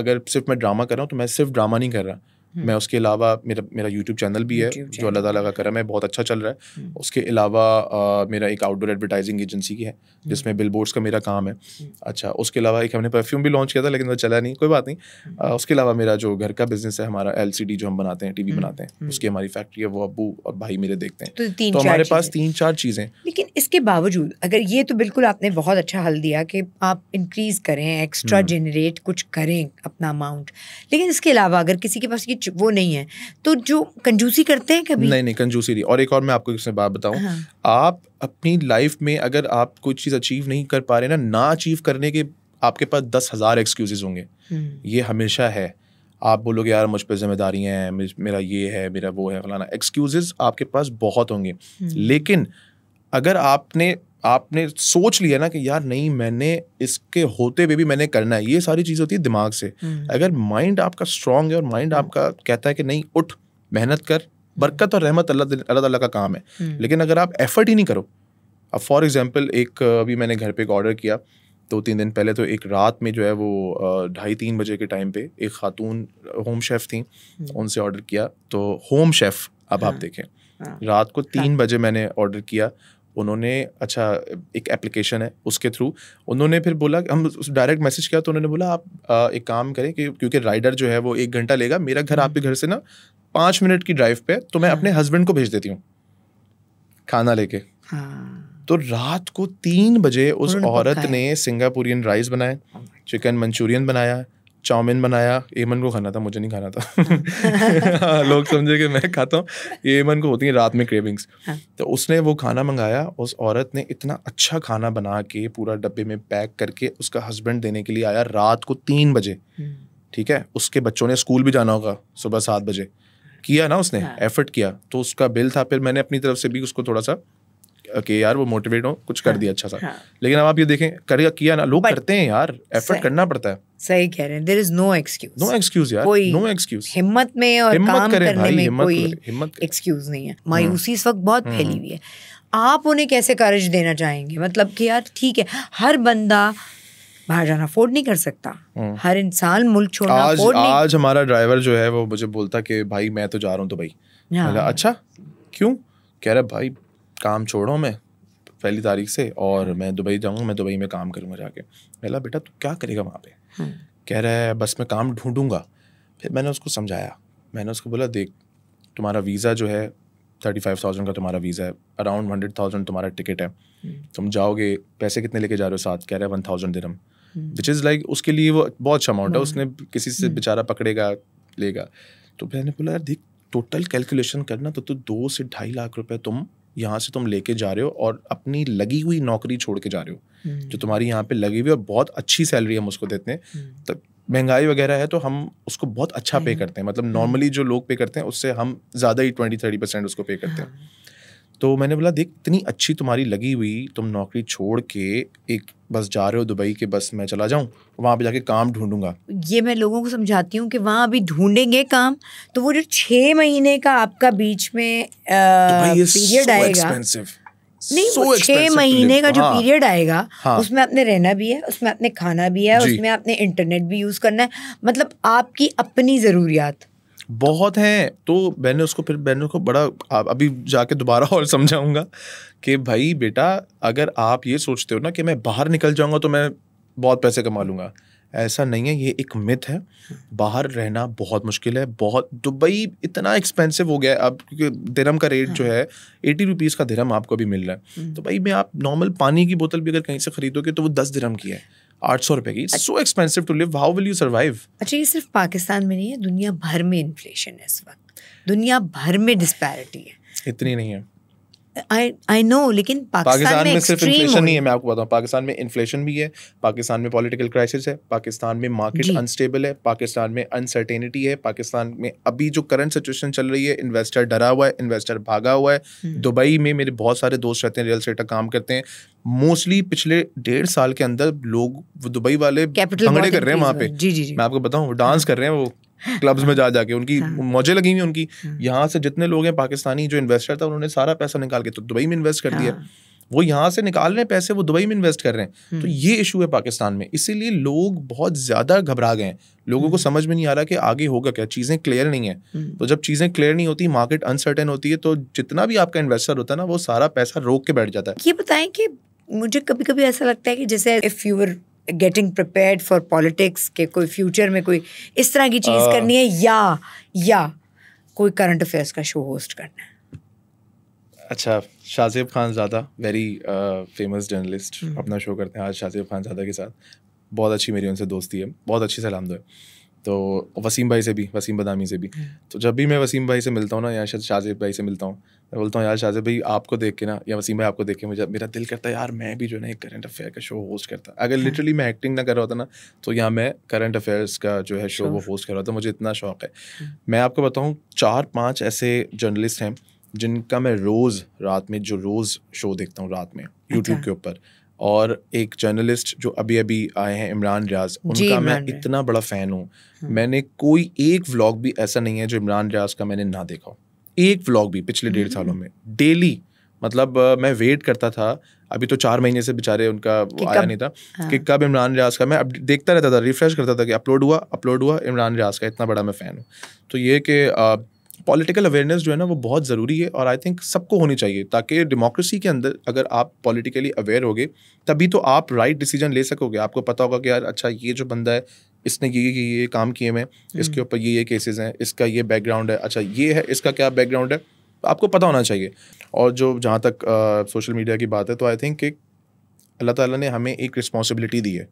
अगर सिर्फ मैं ड्रामा कर रहा हूँ तो मैं सिर्फ ड्रामा नहीं कर रहा हम्म। मैं उसके अलावा मेरा मेरा यूट्यूब चैनल भी है जो अल्लाह ताला का करम है बहुत अच्छा चल रहा है हम्म। उसके अलावा मेरा एक आउटडोर एडवर्टाइजिंग एजेंसी की है हम्म। जिसमें बिल का मेरा काम है अच्छा उसके अलावा एक हमने परफ्यूम भी लॉन्च किया था लेकिन वो चला नहीं कोई बात नहीं उसके अलावा मेरा जो घर का बिजनेस है हमारा एल जो हम बनाते हैं टी बनाते हैं उसकी हमारी फैक्ट्री है वो अबू और भाई मेरे देखते हैं तो, तो हमारे पास तीन चार चीज़ें लेकिन इसके बावजूद अगर ये तो बिल्कुल आपने बहुत अच्छा हल दिया कि आप इंक्रीज करें एक्स्ट्रा जनरेट कुछ करें अपना अमाउंट लेकिन इसके अलावा अगर किसी के पास ये कुछ वो नहीं है तो जो कंजूसी करते हैं कभी नहीं नहीं कंजूसी नहीं और एक और मैं आपको इसमें बात बताऊं हाँ. आप अपनी लाइफ में अगर आप कोई चीज़ अचीव नहीं कर पा रहे ना ना अचीव करने के आपके पास दस हज़ार एक्सक्यूजेज होंगे हम्म। ये हमेशा है आप बोलोगे यार मुझ पर जिम्मेदारियां हैं मेरा ये है मेरा वो है फलाना एक्सक्यूजेज आपके पास बहुत होंगे हम्म। लेकिन अगर आपने आपने सोच लिया ना कि यार नहीं मैंने इसके होते हुए भी मैंने करना है ये सारी चीज़ होती है दिमाग से हम्म। अगर माइंड आपका स्ट्रांग है और माइंड हम्म। आपका कहता है कि नहीं उठ मेहनत कर बरकत और रहमत अल्लाह अल्लाह तला का काम है हम्म। लेकिन अगर आप एफर्ट ही नहीं करो अब फॉर एग्जाम्पल एक अभी मैंने घर पर एक ऑर्डर किया दो तीन दिन पहले तो एक रात में जो है वो ढाई तीन बजे के टाइम पे एक खातून होम शेफ़ थी उनसे ऑर्डर किया तो होम शेफ़ अब हाँ, आप देखें हाँ, रात को तीन हाँ, बजे मैंने ऑर्डर किया उन्होंने अच्छा एक एप्लीकेशन है उसके थ्रू उन्होंने फिर बोला हम डायरेक्ट मैसेज किया तो उन्होंने बोला आप आ, एक काम करें कि क्योंकि राइडर जो है वो एक घंटा लेगा मेरा घर हम्म। आपके घर से ना पाँच मिनट की ड्राइव पे तो मैं हाँ। अपने हस्बैंड को भेज देती हूँ खाना लेके हाँ। तो रात को तीन बजे उस औरत ने सिंगापुरियन राइस बनाए चिकन oh मंचूरियन बनाया चाउमिन बनाया एमन को खाना था मुझे नहीं खाना था *laughs* लोग समझे कि मैं खाता हूँ ये एमन को होती है रात में क्रेविंग्स हाँ। तो उसने वो खाना मंगाया उस औरत ने इतना अच्छा खाना बना के पूरा डब्बे में पैक करके उसका हस्बैंड देने के लिए आया रात को तीन बजे हम्म। ठीक है उसके बच्चों ने स्कूल भी जाना होगा सुबह सात बजे किया ना उसने एफर्ट हाँ। किया तो उसका बिल था फिर मैंने अपनी तरफ से भी उसको थोड़ा सा कि यार वो मोटिवेट हो कुछ कर हाँ, दिया अच्छा सा हाँ. लेकिन अब आप ये देखें करेगा किया ना लोग But करते हैं यार एफर्ट करना पड़ता है सही कह रहे हैं there is no excuse no excuse यार नो एक्सक्यूज हिम्मत में और हिम्मत काम करने भाई, में हिम्मत कोई हिम्मत एक्सक्यूज नहीं है मायूसी हम्म। इस वक्त बहुत फैली हम्म। हुई है आप उन्हें कैसे करेज देना चाहेंगे मतलब कि यार ठीक है हर बंदा बाहर जाना अफोर्ड नहीं कर सकता हम्म। हर इंसान मुल्क छोड़ना आज, नहीं आज हमारा ड्राइवर जो है वो मुझे बोलता कि भाई मैं तो जा रहा हूँ तो भाई हाँ। अच्छा क्यों कह रहा भाई काम छोड़ रहा हूँ मैं पहली तारीख से और हम्म। मैं दुबई जाऊँगा मैं दुबई में काम करूँगा जाके मेरा बेटा तू क्या करेगा वहाँ पे हम्म। कह रहा है बस मैं काम ढूंढूंगा फिर मैंने उसको समझाया मैंने उसको बोला देख तुम्हारा वीज़ा जो है थर्टी फाइव थाउजेंड का तुम्हारा वीज़ा है अराउंड हंड्रेड थाउजेंड तुम्हारा टिकट है हम्म। तुम जाओगे पैसे कितने लेके जा रहे हो साथ कह रहे हैं one thousand dirham which is like उसके लिए वो बहुत अच्छा अमाउंट है उसने किसी से बेचारा पकड़ेगा लेगा तो मैंने बोला यार देख टोटल कैलकुलेशन करना तो तू दो से ढाई लाख रुपए तुम यहाँ से तुम लेके जा रहे हो और अपनी लगी हुई नौकरी छोड़ के जा रहे हो हम्म। जो तुम्हारी यहाँ पे लगी हुई और बहुत अच्छी सैलरी हम उसको देते हैं तो महंगाई वगैरह है तो हम उसको बहुत अच्छा पे हम्म। करते हैं मतलब नॉर्मली जो लोग पे करते हैं उससे हम ज़्यादा ही ट्वेंटी थर्टी परसेंट उसको पे करते हैं हाँ। तो मैंने बोला देख इतनी अच्छी तुम्हारी लगी हुई तुम नौकरी छोड़ के एक बस जा रहे हो दुबई के बस मैं चला जाऊँ वहाँ पे जाके काम ढूंढूंगा ये मैं लोगों को समझाती हूँ कि वहाँ अभी ढूंढेंगे काम तो वो जो छः महीने का आपका बीच में पीरियड तो आएगा नहीं so छह महीने का जो हाँ, पीरियड आएगा हाँ, उसमें आपने रहना भी है उसमें आपने खाना भी है उसमें आपने इंटरनेट भी यूज़ करना है मतलब आपकी अपनी ज़रूरियात बहुत हैं तो मैंने उसको फिर मैंने उसको बड़ा अभी जाके दोबारा और समझाऊंगा कि भाई बेटा अगर आप ये सोचते हो ना कि मैं बाहर निकल जाऊंगा तो मैं बहुत पैसे कमा लूंगा ऐसा नहीं है ये एक मिथ है बाहर रहना बहुत मुश्किल है बहुत दुबई इतना एक्सपेंसिव हो गया है अब क्योंकि धरम का रेट जो है एटी रुपीज़ का धरम आपको अभी मिल रहा है हम्म। तो भाई मैं आप नॉर्मल पानी की बोतल भी अगर कहीं से खरीदोगे तो वो दस धरम की है आठ सौ रुपए की so expensive to live how will you survive अच्छा ये सिर्फ पाकिस्तान में नहीं है दुनिया भर में इन्फ्लेशन है इस वक्त दुनिया भर में डिस्पैरिटी है इतनी नहीं है आई नो लेकिन पाकिस्तान पाकिस्तान में में सिर्फ इन्फ्लेशन नहीं है मैं आपको बताऊं पाकिस्तान में इन्फ्लेशन भी है पाकिस्तान में पॉलिटिकल क्राइसिस है पाकिस्तान में मार्केट अनस्टेबल है पाकिस्तान में अनसर्टेनिटी है पाकिस्तान में अभी जो करंट सिचुएशन चल रही है इन्वेस्टर डरा हुआ है इन्वेस्टर भागा हुआ है हम्म। दुबई में मेरे बहुत सारे दोस्त रहते हैं रियल स्टेट का काम करते हैं मोस्टली पिछले डेढ़ साल के अंदर लोग दुबई वाले कैपिटल कर रहे हैं वहाँ पे जी जी मैं आपको बताऊँ हाँ। डांस कर रहे हैं वो क्लब्स में जा जाके उनकी हाँ। मौजे लगी हुई उनकी हाँ। यहाँ से जितने लोग हैं पाकिस्तानी जो इन्वेस्टर था उन्होंने सारा पैसा निकाल के तो दुबई में इन्वेस्ट कर दिया हाँ। वो यहाँ से निकाल रहे हैं पैसे वो दुबई में इन्वेस्ट कर रहे हैं तो हम्म। ये इशू है पाकिस्तान में इसीलिए लोग बहुत ज़्यादा घबरा गए हैं लोगों को हम्म। समझ में नहीं आ रहा कि आगे होगा क्या चीज़ें क्लियर नहीं है हम्म। तो जब चीज़ें क्लियर नहीं होती मार्केट अनसर्टेन होती है तो जितना भी आपका इन्वेस्टर होता है ना वो सारा पैसा रोक के बैठ जाता है ये बताएं कि मुझे कभी कभी ऐसा लगता है कि जैसे if you were getting prepared for politics के कोई फ्यूचर में कोई इस तरह की चीज़ हाँ। करनी है या या कोई करंट अफेयर्स का शो होस्ट करना है अच्छा शाजिब खान ज़्यादा वेरी फेमस जर्नलिस्ट अपना शो करते हैं आज शाजिब खान ज़्यादा के साथ बहुत अच्छी मेरी उनसे दोस्ती है बहुत अच्छी सलाम दो तो वसीम भाई से भी वसीम बदामी से भी हम्म। तो जब भी मैं वसीम भाई से मिलता हूँ ना या शायद शाजिब भाई से मिलता हूँ मैं बोलता हूँ यार शाह भाई आपको देख के ना या वसीम भाई आपको देख के मुझे मेरा दिल करता है यार मैं भी जो ना एक करंट अफेयर का शो होस्ट करता अगर लिटरली हाँ। मैं एक्टिंग ना कर रहा होता ना तो यहाँ मैं करंट अफेयर्स का जो है शो वो होस्ट कर रहा था मुझे इतना शौक है हम्म। मैं आपको बताऊँ चार पाँच ऐसे जर्नलिस्ट हैं जिनका मैं रोज़ रात में जो रोज़ शो देखता हूँ रात में यूट्यूब अच्छा। के ऊपर और एक जर्नलिस्ट जो अभी अभी आए हैं इमरान रियाज उनका मैं इतना बड़ा फ़ैन हूँ हम्म। मैंने कोई एक व्लॉग भी ऐसा नहीं है जो इमरान रियाज का मैंने ना देखा हो एक व्लॉग भी पिछले डेढ़ हम्म। सालों में डेली मतलब मैं वेट करता था अभी तो चार महीने से बेचारे उनका आया नहीं था हाँ। कि कब इमरान रियाज का मैं अब देखता रहता था रिफ्रेश करता था कि अपलोड हुआ अपलोड हुआ इमरान रियाज का इतना बड़ा मैं फ़ैन हूँ तो ये कि पॉलिटिकल अवेयरनेस जो है ना वो बहुत ज़रूरी है और आई थिंक सबको होनी चाहिए ताकि डेमोक्रेसी के अंदर अगर आप पॉलिटिकली अवेयर होगे तभी तो आप राइट right डिसीजन ले सकोगे आपको पता होगा कि यार अच्छा ये जो बंदा है इसने ये ये ये काम किए मैं इसके हम्म। ऊपर ये ये केसेस हैं इसका ये बैकग्राउंड है अच्छा ये है इसका क्या बैकग्राउंड है आपको पता होना चाहिए और जो जहाँ तक आ, सोशल मीडिया की बात है तो आई थिंक कि अल्लाह ताला ने हमें एक रिस्पॉन्सिबिलिटी दी है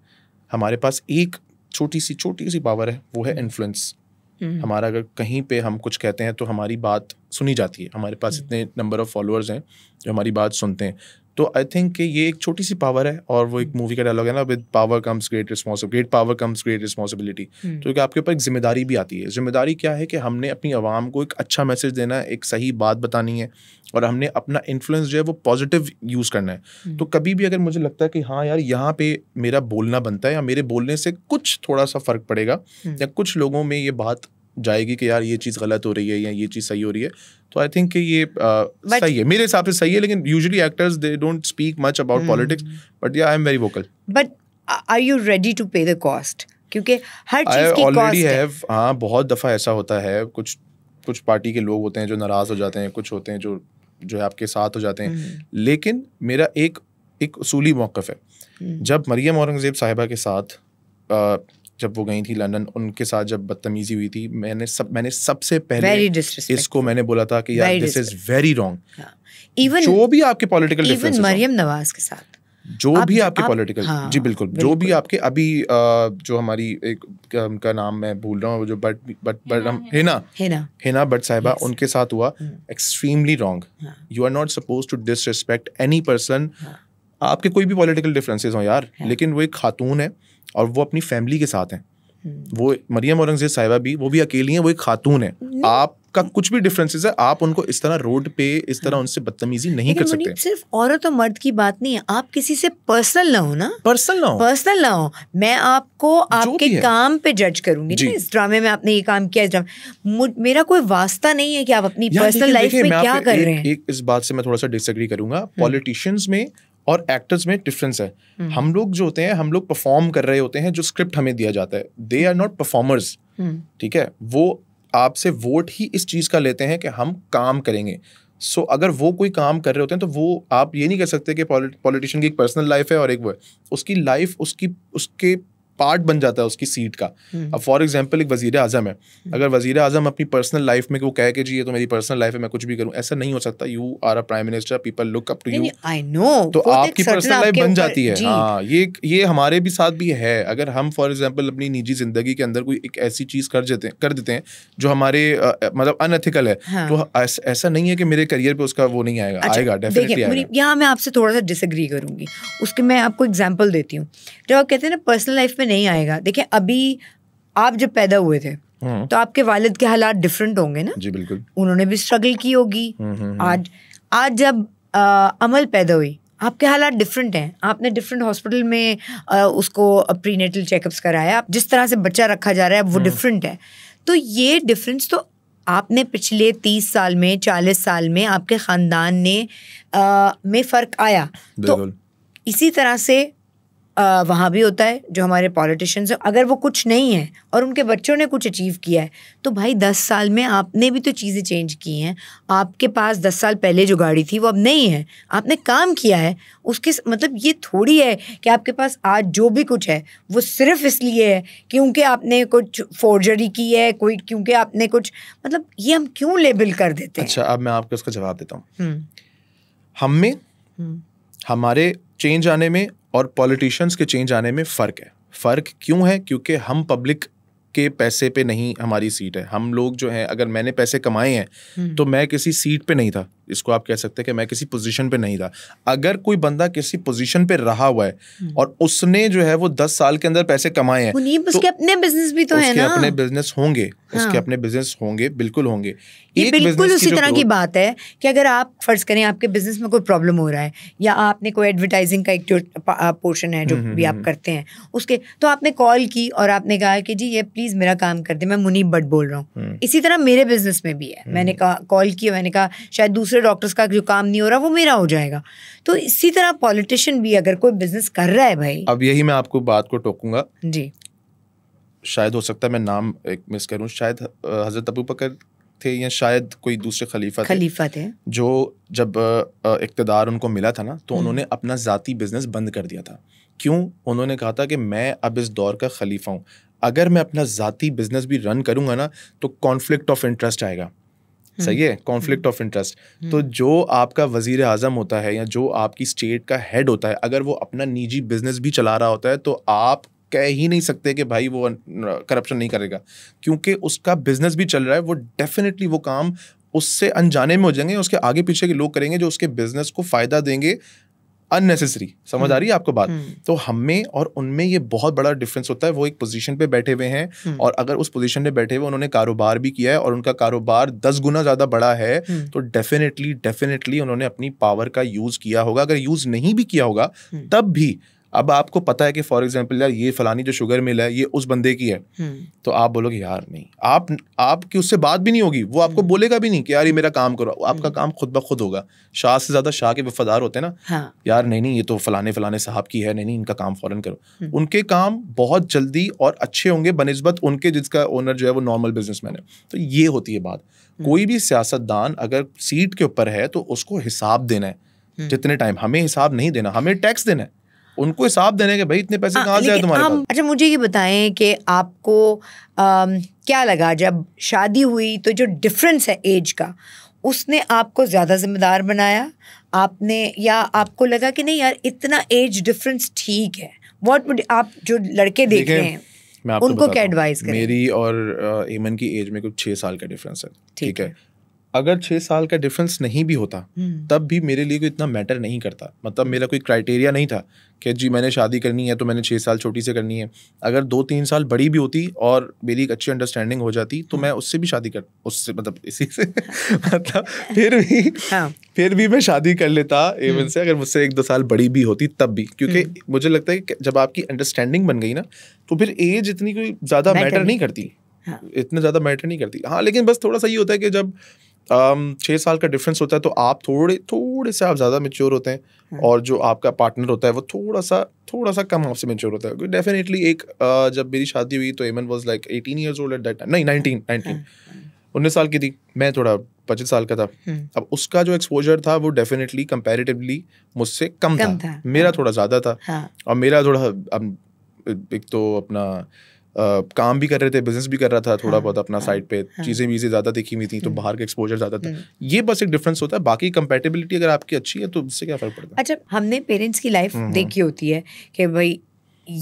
हमारे पास एक छोटी सी छोटी सी पावर है वो है इन्फ्लुएंस हम्म। हमारा अगर कहीं पे हम कुछ कहते हैं तो हमारी बात सुनी जाती है हमारे पास हम्म। इतने नंबर ऑफ़ फॉलोअर्स हैं जो हमारी बात सुनते हैं तो आई थिंक कि ये एक छोटी सी पावर है और वो एक मूवी hmm. का डायलॉग है ना with power comes great responsibility great power comes great responsibility तो क्योंकि आपके ऊपर एक जिम्मेदारी भी आती है जिम्मेदारी क्या है कि हमने अपनी आवाम को एक अच्छा मैसेज देना है एक सही बात बतानी है और हमने अपना इन्फ्लुएंस जो है वो पॉजिटिव यूज़ करना है hmm. तो कभी भी अगर मुझे लगता है कि हाँ यार यहाँ पे मेरा बोलना बनता है या मेरे बोलने से कुछ थोड़ा सा फ़र्क पड़ेगा hmm. या कुछ लोगों में ये बात जाएगी कि यार ये चीज़ गलत हो रही है या ये चीज़ सही हो रही है तो आई थिंक कि ये uh, सही है मेरे हिसाब से सही है लेकिन usually actors they don't speak much about politics but या I am very vocal but are you ready to pay the cost क्योंकि हर चीज़ की ऑलरेडी हैव हाँ बहुत दफ़ा ऐसा होता है कुछ कुछ पार्टी के लोग होते हैं जो नाराज़ हो जाते हैं कुछ होते हैं जो जो है आपके साथ हो जाते हैं hmm. लेकिन मेरा एक एक असूली मौक़ है hmm. जब मरियम औरंगज़ेब साहिबा के साथ जब वो गई थी लंदन उनके साथ जब बदतमीजी हुई थी मैंने सब मैंने सबसे पहले इसको मैंने बोला था कि यार this is very wrong even जो भी आपके पॉलिटिकल इवन मरियम नवाज के साथ जो आप, भी आपके पॉलिटिकल हाँ, जी बिल्कुल, बिल्कुल जो भी आपके अभी आ, जो हमारी एक का नाम मैं भूल रहा हूँ जो बट बट बट हम हिना हिना हिना बट साहिबा उनके साथ हुआ extremely wrong you are not suppose to disrespect any person आपके कोई भी पॉलिटिकल डिफरेंसेस हो यार लेकिन वो एक खातून है और वो अपनी फैमिली के साथ हैं हम्म। वो मरियम औरंगजेब साहिबा भी वो भी अकेली हैं वो एक खातून है आपका कुछ भी डिफरेंसेस है आप उनको इस तरह रोड पे इस तरह हाँ। उनसे बदतमीजी नहीं कर सकते सिर्फ औरत और मर्द की बात नहीं है आप किसी से पर्सनल ना हो ना पर्सनल ना हो पर्सनल ना हो मैं आपको आपके काम पे जज करूंगी इस ड्रामे में आपने ये काम किया इस मेरा कोई वास्ता नहीं है कि आप अपनी पर्सनल लाइफ में क्या कर रहे हैं इस बात से मैं थोड़ा सा डिसएग्री करूंगा पॉलिटिशियंस हम्म। में और एक्टर्स में डिफरेंस है हम्म। हम लोग जो होते हैं हम लोग परफॉर्म कर रहे होते हैं जो स्क्रिप्ट हमें दिया जाता है दे आर नॉट परफॉर्मर्स ठीक है वो आपसे वोट ही इस चीज़ का लेते हैं कि हम काम करेंगे सो so, अगर वो कोई काम कर रहे होते हैं तो वो आप ये नहीं कह सकते कि पॉलिटिशियन की एक पर्सनल लाइफ है और एक वो है उसकी लाइफ उसकी उसके पार्ट बन जाता है उसकी सीट का हम्म। अब फॉर एग्जाम्पल एक वजीर आजम है हम्म। अगर वजीर आजम अपनी पर्सनल लाइफ में वो कह के जी ये तो मेरी पर्सनल लाइफ है मैं कुछ भी करूं ऐसा नहीं हो सकता you are a prime minister people look up to you I know तो आपकी पर्सनल लाइफ बन जाती है हाँ ये ये हमारे भी साथ भी है अगर हम फॉर एग्जाम्पल अपनी निजी जिंदगी के अंदर कोई एक ऐसी चीज़ कर देते हैं कर देते हैं जो हमारे मतलब अनएथिकल है हाँ। तो ऐसा नहीं है कि मेरे करियर पर उसका वो नहीं आएगा अच्छा, आएगा डेफिनेटली यहाँ मैं आपसे थोड़ा सा डिसग्री करूंगी उसके मैं आपको एग्जाम्पल देती हूँ जब आप कहते हैं ना पर्सनल लाइफ में नहीं आएगा देखिए अभी आप जब पैदा हुए थे हम्म। तो आपके वालिद के हालात डिफरेंट होंगे ना जी बिल्कुल उन्होंने भी स्ट्रगल की होगी हम्म, हम्म, आज आज जब आ, अमल पैदा हुई आपके हालात डिफरेंट हैं आपने डिफरेंट हॉस्पिटल में आ, उसको प्रीनेटल चेकअप्स कराया आप जिस तरह से बच्चा रखा जा रहा है वो डिफरेंट है तो ये डिफरेंस तो आपने पिछले तीस साल में चालीस साल में आपके ख़ानदान ने आ, में फ़र्क आया तो इसी तरह से वहाँ भी होता है जो हमारे पॉलिटिशियंस हैं अगर वो कुछ नहीं है और उनके बच्चों ने कुछ अचीव किया है तो भाई दस साल में आपने भी तो चीज़ें चेंज की हैं आपके पास दस साल पहले जो गाड़ी थी वो अब नहीं है आपने काम किया है उसके मतलब ये थोड़ी है कि आपके पास आज जो भी कुछ है वो सिर्फ इसलिए है क्योंकि आपने कुछ फोर्जरी की है कोई क्योंकि आपने कुछ मतलब ये हम क्यों लेबल कर देते हैं अच्छा अब मैं आपको उसका जवाब देता हूँ हम्म। हम में हम्म। हमारे चेंज आने में और पॉलिटिशियंस के चेंज आने में फ़र्क है फ़र्क क्यों है क्योंकि हम पब्लिक के पैसे पे नहीं हमारी सीट है हम लोग जो हैं अगर मैंने पैसे कमाए हैं हम्म। तो मैं किसी सीट पे नहीं था इसको आप कह सकते हैं कि मैं किसी पोजीशन पे नहीं था अगर कोई बंदा किसी पोजीशन पे रहा हुआ है हम्म। और उसने जो है वो दस साल के अंदर पैसे कमाए हैं तो उसके अपने बिजनेस भी तो है ना अपने बिजनेस होंगे हाँ। उसके अपने बिजनेस होंगे बिल्कुल होंगे ये बिल्कुल उसी तरह की बात है कि अगर आप फर्ज करें आपके बिजनेस में कोई प्रॉब्लम हो रहा है या आपने कोई एडवर्टाइजिंग का एक पोर्शन है जो हम्म, हम्म, भी आप करते हैं उसके तो आपने कॉल की और आपने कहा कि जी ये प्लीज़ मेरा काम कर दे मैं मुनीब बट बोल रहा हूँ इसी तरह मेरे बिजनेस में भी है मैंने कहा कॉल किया मैंने कहा शायद दूसरे दूसरे डॉक्टर्स का जो काम नहीं हो रहा वो मेरा हो जाएगा तो इसी तरह पॉलिटिशियन भी अगर कोई बिजनेस कर रहा है भाई अब यही मैं आपको बात को टोकूंगा जी शायद हो सकता है मैं नाम एक मिस करूं शायद हजरत अबू बकर थे या शायद कोई दूसरे खलीफा खलीफा थे, थे। जो जब इकतदार उनको मिला था ना तो हम्म। उन्होंने अपना जाति बिजनेस बंद कर दिया था क्यों उन्होंने कहा था कि मैं अब इस दौर का खलीफा हूँ अगर मैं अपना जाति बिजनेस भी रन करूँगा ना तो कॉन्फ्लिक्ट ऑफ इंटरेस्ट आएगा सही हम्म। है कॉन्फ्लिक्ट ऑफ इंटरेस्ट तो जो आपका वजीर आजम होता है या जो आपकी स्टेट का हेड होता है अगर वो अपना निजी बिजनेस भी चला रहा होता है तो आप कह ही नहीं सकते कि भाई वो करप्शन नहीं करेगा क्योंकि उसका बिजनेस भी चल रहा है वो डेफिनेटली वो काम उससे अनजाने में हो जाएंगे उसके आगे पीछे के लोग करेंगे जो उसके बिजनेस को फ़ायदा देंगे अननेसेसरी समझ आ रही है हम्म। आपको बात हम्म। तो हमें और उनमें ये बहुत बड़ा डिफरेंस होता है वो एक पोजीशन पे बैठे हुए हैं हम्म। और अगर उस पोजीशन पे बैठे हुए उन्होंने कारोबार भी किया है और उनका कारोबार दस गुना ज़्यादा बड़ा है तो डेफिनेटली डेफिनेटली उन्होंने अपनी पावर का यूज़ किया होगा अगर यूज़ नहीं भी किया होगा तब भी अब आपको पता है कि फॉर एग्जाम्पल यार ये फलानी जो शुगर मिल है ये उस बंदे की है हम्म। तो आप बोलोगे यार नहीं आप आपकी उससे बात भी नहीं होगी वो आपको हम्म। बोलेगा भी नहीं कि यार ये मेरा काम करो आपका हम्म। काम खुद ब खुद होगा शाह से ज़्यादा शाह के वफादार होते हैं ना हाँ। यार नहीं नहीं ये तो फलाने फलाने साहब की है नहीं नहीं इनका काम फ़ौरन करो उनके काम बहुत जल्दी और अच्छे होंगे बनस्बत उनके जिसका ओनर जो है वो नॉर्मल बिजनेस है तो ये होती है बात कोई भी सियासतदान अगर सीट के ऊपर है तो उसको हिसाब देना है जितने टाइम हमें हिसाब नहीं देना हमें टैक्स देना है उनको हिसाब देने के भाई इतने पैसे हाँ, कहाँ से आए तुम्हारे पास अच्छा मुझे ये बताएं कि आपको आ, क्या लगा जब शादी हुई तो जो डिफरेंस है एज का उसने आपको ज़्यादा जिम्मेदार बनाया आपने या आपको लगा कि नहीं यार इतना एज डिफरेंस ठीक है वॉट आप जो लड़के देख रहे हैं मैं आपको उनको क्या एडवाइस मेरी और ईमन की एज में कुछ छः साल का डिफरेंस है ठीक है अगर छः साल का डिफरेंस नहीं भी होता हम्म। तब भी मेरे लिए कोई इतना मैटर नहीं करता मतलब मेरा कोई क्राइटेरिया नहीं था कि जी मैंने शादी करनी है तो मैंने छः साल छोटी से करनी है अगर दो तीन साल बड़ी भी होती और मेरी एक अच्छी अंडरस्टैंडिंग हो जाती तो हाँ। मैं उससे भी शादी कर उससे मतलब इसी से *laughs* मतलब फिर भी हाँ। फिर भी मैं शादी कर लेता एवन हम्म। से अगर मुझसे एक दो साल बड़ी भी होती तब भी क्योंकि हम्म। मुझे लगता है कि जब आपकी अंडरस्टैंडिंग बन गई ना तो फिर एज इतनी कोई ज़्यादा मैटर नहीं करती हाँ। इतना ज़्यादा मैटर नहीं करती हाँ लेकिन बस थोड़ा सा ये होता है कि जब Um, छः साल का डिफरेंस होता है तो आप थोड़े थोड़े से आप ज़्यादा मेच्योर होते हैं हम्म। और जो आपका पार्टनर होता है वो थोड़ा सा थोड़ा सा कम आपसे मेच्योर होता है डेफिनेटली एक uh, जब मेरी शादी हुई तो Aiman was like eighteen years old at that time नहीं नाइनटीन नाइनटीन हम्म, हम्म। उन्नीस साल की थी मैं थोड़ा पच्चीस साल का था अब उसका जो एक्सपोजर था वो डेफिनेटली कंपेरेटिवली मुझसे कम, कम था, था। मेरा हाँ। थोड़ा ज़्यादा था हाँ। और मेरा थोड़ा अब एक तो अपना काम भी कर रहे थे बिजनेस भी कर रहा था थोड़ा हाँ, बहुत अपना साइड हाँ, पे हाँ। चीज़ें वीज़ें ज़्यादा दिखी हुई थी तो हम्म। बाहर का एक्सपोजर ज़्यादा था हम्म। ये बस एक डिफरेंस होता है बाकी कंपेटेबिलिटी अगर आपकी अच्छी है तो इससे क्या फ़र्क पड़ता है अच्छा हमने पेरेंट्स की लाइफ हम्म, देखी होती है कि भाई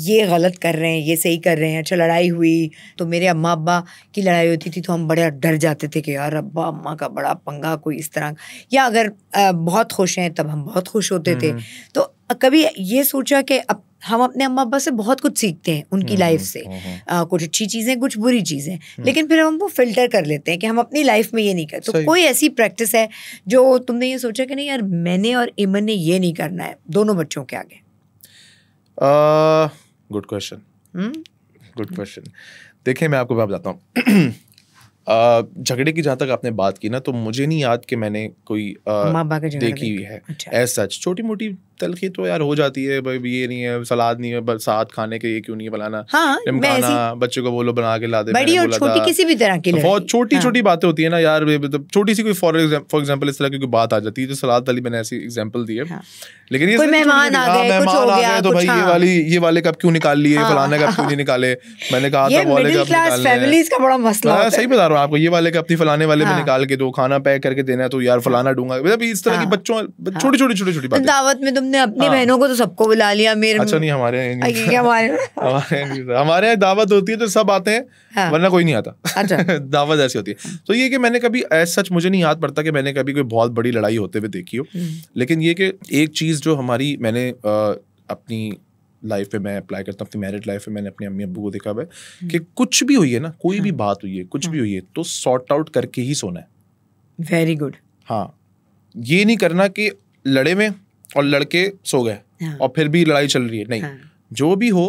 ये गलत कर रहे हैं ये सही कर रहे हैं अच्छा लड़ाई हुई तो मेरे अम्मा अब्बा की लड़ाई होती थी तो हम बड़े डर जाते थे कि यार अब्बा अम्मा का बड़ा पंगा कोई इस तरह या अगर बहुत खुश हैं तब हम बहुत खुश होते थे हम्म। तो कभी ये सोचा कि अब हम अपने अम्मा अब्बा से बहुत कुछ सीखते हैं उनकी हम्म, लाइफ हम्म, से आ, कुछ अच्छी चीज़ें कुछ बुरी चीज़ें लेकिन फिर हम वो फिल्टर कर लेते हैं कि हम अपनी लाइफ में ये नहीं करते तो कोई ऐसी प्रैक्टिस है जो तुमने ये सोचा कि नहीं यार मैंने और इमन ने ये नहीं करना है दोनों बच्चों के आगे गुड क्वेश्चन गुड क्वेश्चन देखिए मैं आपको बताता हूँ *clears throat* uh, झगड़े की जहाँ तक आपने बात की ना तो मुझे नहीं याद कि मैंने कोई uh, देखी हुई है एज अच्छा। सच छोटी मोटी तलखी तो यार हो जाती है भाई ये नहीं है सलाद नहीं है बरसात खाने के ये क्यों नहीं बनाना हाँ, बच्चे को बोलो बना के ला दे बड़ी और छोटी किसी भी तरह की तो बहुत छोटी हाँ। छोटी बातें होती है ना यार मतलब छोटी सी कोई फॉर एग्जाम्पल इस तरह की कोई बात आ जाती है जो तो सलाद वाली मैंने ऐसी एग्जाम्पल दी है हाँ। लेकिन ये मेहमान आ हाँ, गए मेहमान आ गए तो भाई ये वाली ये वाले कब क्यों निकाल लिए फलाने कब क्यों नहीं निकाले मैंने कहा था *laughs* वाले कप फैमिलीज का बड़ा मसला सही बता रहा हूँ आपको ये वाले कब थी फलाने वाले में निकाल के दो खाना पैक करके देना है तो यार फलाना डूंगा मतलब इस तरह की बच्चों छोटी छोटी छोटी छोटी तो दावत में तुम हमने अपनी हाँ। बहनों को तो सबको बुला लिया मेरे अच्छा नहीं हमारे नहीं। हमारे *laughs* हमारे हमारे यहाँ दावत होती है तो सब आते हैं हाँ। वरना कोई नहीं आता अच्छा *laughs* दावत ऐसी होती है तो ये कि मैंने कभी ऐसा सच मुझे नहीं याद पड़ता कि मैंने कभी कोई बहुत बड़ी लड़ाई होते हुए देखी हो हम्म। लेकिन ये कि एक चीज़ जो हमारी मैंने अपनी लाइफ पे मैं अप्लाई करता हूँ अपनी मैरिड लाइफ में मैंने अपने अम्मी अबू को देखा है हम्म। कि कुछ भी हुई है ना कोई भी हाँ। बात हुई है कुछ हाँ। भी हुई है तो सॉर्ट आउट करके ही सोना है वेरी गुड हाँ ये नहीं करना कि लड़े में और लड़के सो गए हाँ. और फिर भी लड़ाई चल रही है नहीं हाँ. जो भी हो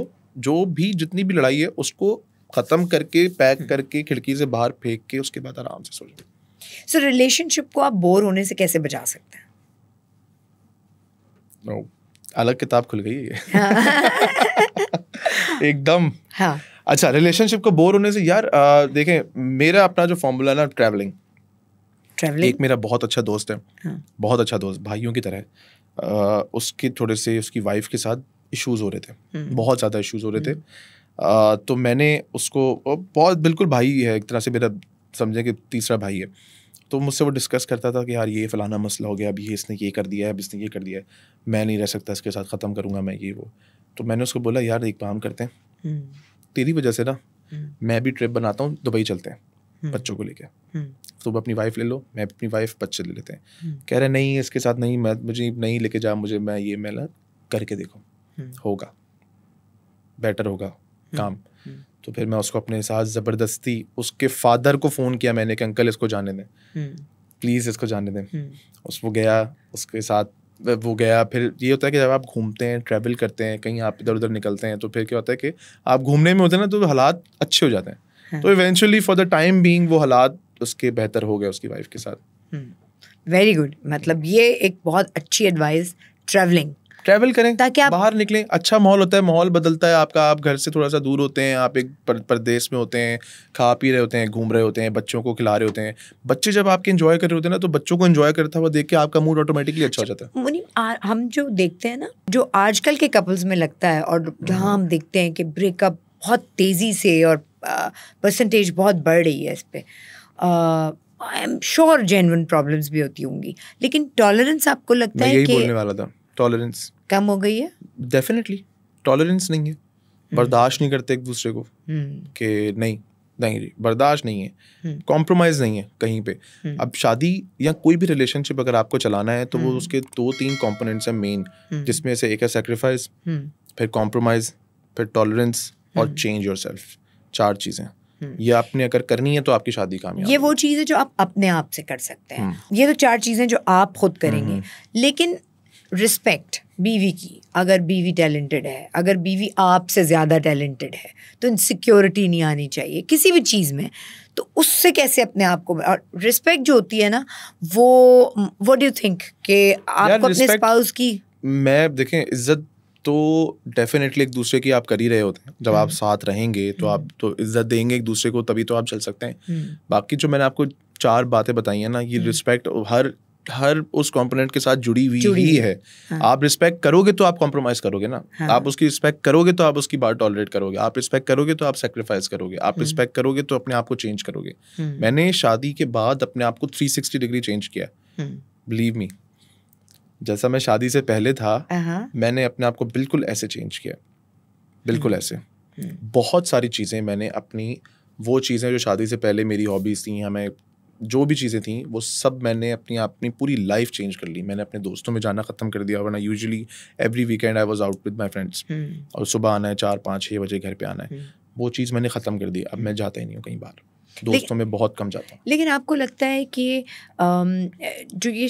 जो भी जितनी भी लड़ाई है उसको खत्म करके पैक हाँ। करके खिड़की से बाहर फेंक के उसके बाद आराम से सो जाए सो रिलेशनशिप को आप बोर होने से कैसे बचा सकते हैं no. अलग किताब खुल गई है हाँ। *laughs* एकदम हाँ अच्छा रिलेशनशिप को बोर होने से यार आ, देखें मेरा अपना जो फॉर्मूला ना ट्रैवलिंग ट्रैवलिंग एक मेरा बहुत अच्छा दोस्त है हाँ. बहुत अच्छा दोस्त भाइयों की तरह उसके थोड़े से उसकी वाइफ के साथ इशूज़ हो रहे थे हम्म। बहुत ज़्यादा इशूज हो रहे थे हम्म। तो मैंने उसको बहुत बिल्कुल भाई है एक तरह से मेरा समझें कि तीसरा भाई है तो मुझसे वो डिस्कस करता था कि यार ये फ़लाना मसला हो गया अभी ये इसने ये कर दिया है अब इसने ये कर दिया है मैं नहीं रह सकता इसके साथ ख़त्म करूँगा मैं ये वो तो मैंने उसको बोला यार एक काम करते हैं हम्म। तेरी वजह से ना मैं भी ट्रिप बनाता हूँ दुबई चलते हैं हम्म। बच्चों को लेके हम्म। तो अपनी वाइफ ले लो मैं अपनी वाइफ बच्चे ले लेते हैं हम्म। कह रहे नहीं इसके साथ नहीं मैं मुझे नहीं लेके जा मुझे मैं ये मेला करके देखो होगा बेटर होगा काम तो फिर मैं उसको अपने साथ ज़बरदस्ती उसके फादर को फ़ोन किया मैंने कि अंकल इसको जाने दें प्लीज़ इसको जाने दें उस वो गया उसके साथ वो गया फिर ये होता है कि जब आप घूमते हैं ट्रैवल करते हैं कहीं आप इधर उधर निकलते हैं तो फिर क्या होता है कि आप घूमने में होते हैं ना तो हालात अच्छे हो जाते हैं हाँ। तो eventually for the time being वो हालात उसके बेहतर हो गए उसकी वाइफ के साथ वेरी हम्म। गुड मतलब ये एक बहुत अच्छी एडवाइस ट्रैवलिंग ट्रैवल करें ताकि आप बाहर निकलें अच्छा माहौल होता है माहौल बदलता है आपका आप घर से थोड़ा सा दूर होते हैं आप एक प्रदेश में होते हैं खा पी रहे होते हैं घूम रहे होते हैं बच्चों को खिला रहे होते हैं बच्चे जब आपके इन्जॉय कर रहे होते हैं ना तो बच्चों को इन्जॉय करता हुआ देख के आपका मूड ऑटोमेटिकली अच्छा हो जाता है अच्छा, मुनीम हम जो देखते हैं ना जो आजकल के कपल्स में लगता है और जहाँ हम्म। हम देखते हैं कि ब्रेकअप बहुत तेज़ी से और परसेंटेज बहुत बढ़ रही है इस पर I am sure genuine problems भी होती होंगी लेकिन टॉलरेंस आपको लगता है कि बोलने वाला था टॉलरेंस कम हो गई है डेफिनेटली टॉलरेंस नहीं है हम्म। बर्दाश्त नहीं करते एक दूसरे को हम्म। कि नहीं नहीं बर्दाश्त नहीं है कॉम्प्रोमाइज़ नहीं है कहीं पे हम्म। अब शादी या कोई भी रिलेशनशिप अगर आपको चलाना है तो वो उसके दो तीन कॉम्पोनेंट्स हैं मेन जिसमें से एक है सेक्रीफाइस फिर कॉम्प्रोमाइज़ फिर टॉलरेंस और चेंज योर सेल्फ चार चीज़ें हम्म। ये आपने अगर करनी है तो आपकी शादी कामयाब ये वो चीज़ है जो आप अपने आप से कर सकते हैं हम्म। ये तो चार चीज़ें जो आप खुद करेंगे हम्म। लेकिन रिस्पेक्ट बीवी की अगर बीवी टैलेंटेड है अगर बीवी आपसे ज़्यादा टैलेंटेड है तो इनसिक्योरिटी नहीं आनी चाहिए किसी भी चीज़ में तो उससे कैसे अपने आप को और रिस्पेक्ट जो होती है ना वो वट डू थिंक कि आपको अपने स्पाउस की मैं देखें इज्जत तो डेफिनेटली एक दूसरे की आप कर ही रहे होते हैं जब आप हम्म। साथ रहेंगे तो आप हम्म। तो इज्जत देंगे एक दूसरे को तभी तो आप चल सकते हैं हम्म। बाकी जो मैंने आपको चार बातें बताई हैं ना ये रिस्पेक्ट हर हर उस कंपोनेंट के साथ जुड़ी हुई ही है हाँ। आप रिस्पेक्ट करोगे तो आप कॉम्प्रोमाइज करोगे ना हाँ। आप उसकी रिस्पेक्ट करोगे तो आप उसकी बात टॉलरेट करोगे आप रिस्पेक्ट करोगे तो आप सेक्रीफाइस करोगे आप रिस्पेक्ट करोगे तो अपने आप को चेंज करोगे मैंने शादी के बाद अपने आप को थ्री डिग्री चेंज किया बिलीव मी जैसा मैं शादी से पहले था uh-huh. मैंने अपने आप को बिल्कुल ऐसे चेंज किया बिल्कुल hmm. ऐसे hmm. बहुत सारी चीज़ें मैंने अपनी वो चीज़ें जो शादी से पहले मेरी हॉबीज़ थी हमें जो भी चीज़ें थी वो सब मैंने अपनी अपनी पूरी लाइफ चेंज कर ली मैंने अपने दोस्तों में जाना ख़त्म कर दिया वरना usually every weekend I was out with my friends और सुबह आना है चार पाँच छः बजे घर पर आना है hmm. वो चीज़ मैंने ख़त्म कर दी अब मैं जाता ही नहीं हूँ कहीं बाहर दोस्तों में बहुत कम जाता हूँ लेकिन आपको लगता है कि जो ये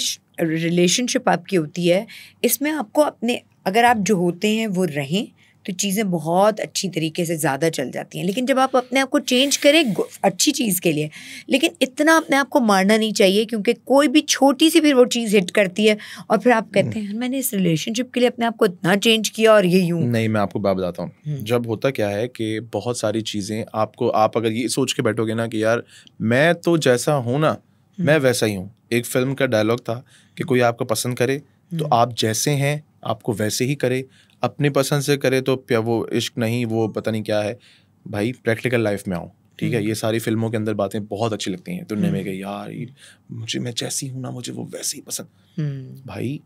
रिलेशनशिप आपकी होती है इसमें आपको अपने अगर आप जो होते हैं वो रहें तो चीज़ें बहुत अच्छी तरीके से ज़्यादा चल जाती हैं लेकिन जब आप अपने आप को चेंज करें अच्छी चीज़ के लिए लेकिन इतना अपने आप को मारना नहीं चाहिए क्योंकि कोई भी छोटी सी फिर वो चीज़ हिट करती है और फिर आप कहते हैं मैंने इस रिलेशनशिप के लिए अपने आप को इतना चेंज किया और ये यूँ नहीं मैं आपको बात बताता हूँ हम्म। जब होता क्या है कि बहुत सारी चीज़ें आपको आप अगर ये सोच के बैठोगे ना कि यार मैं तो जैसा हूँ ना मैं वैसा ही हूँ एक फिल्म का डायलॉग था कि कोई आपको पसंद करे तो हम्म। आप जैसे हैं आपको वैसे ही करे अपने पसंद से करे तो वो इश्क नहीं वो पता नहीं क्या है भाई प्रैक्टिकल लाइफ में आओ ठीक है हम्म। ये सारी फिल्मों के अंदर बातें बहुत अच्छी लगती हैं दुनिया में हम्म। कि यार मुझे मैं जैसी हूँ ना मुझे वो वैसे ही पसंद भाई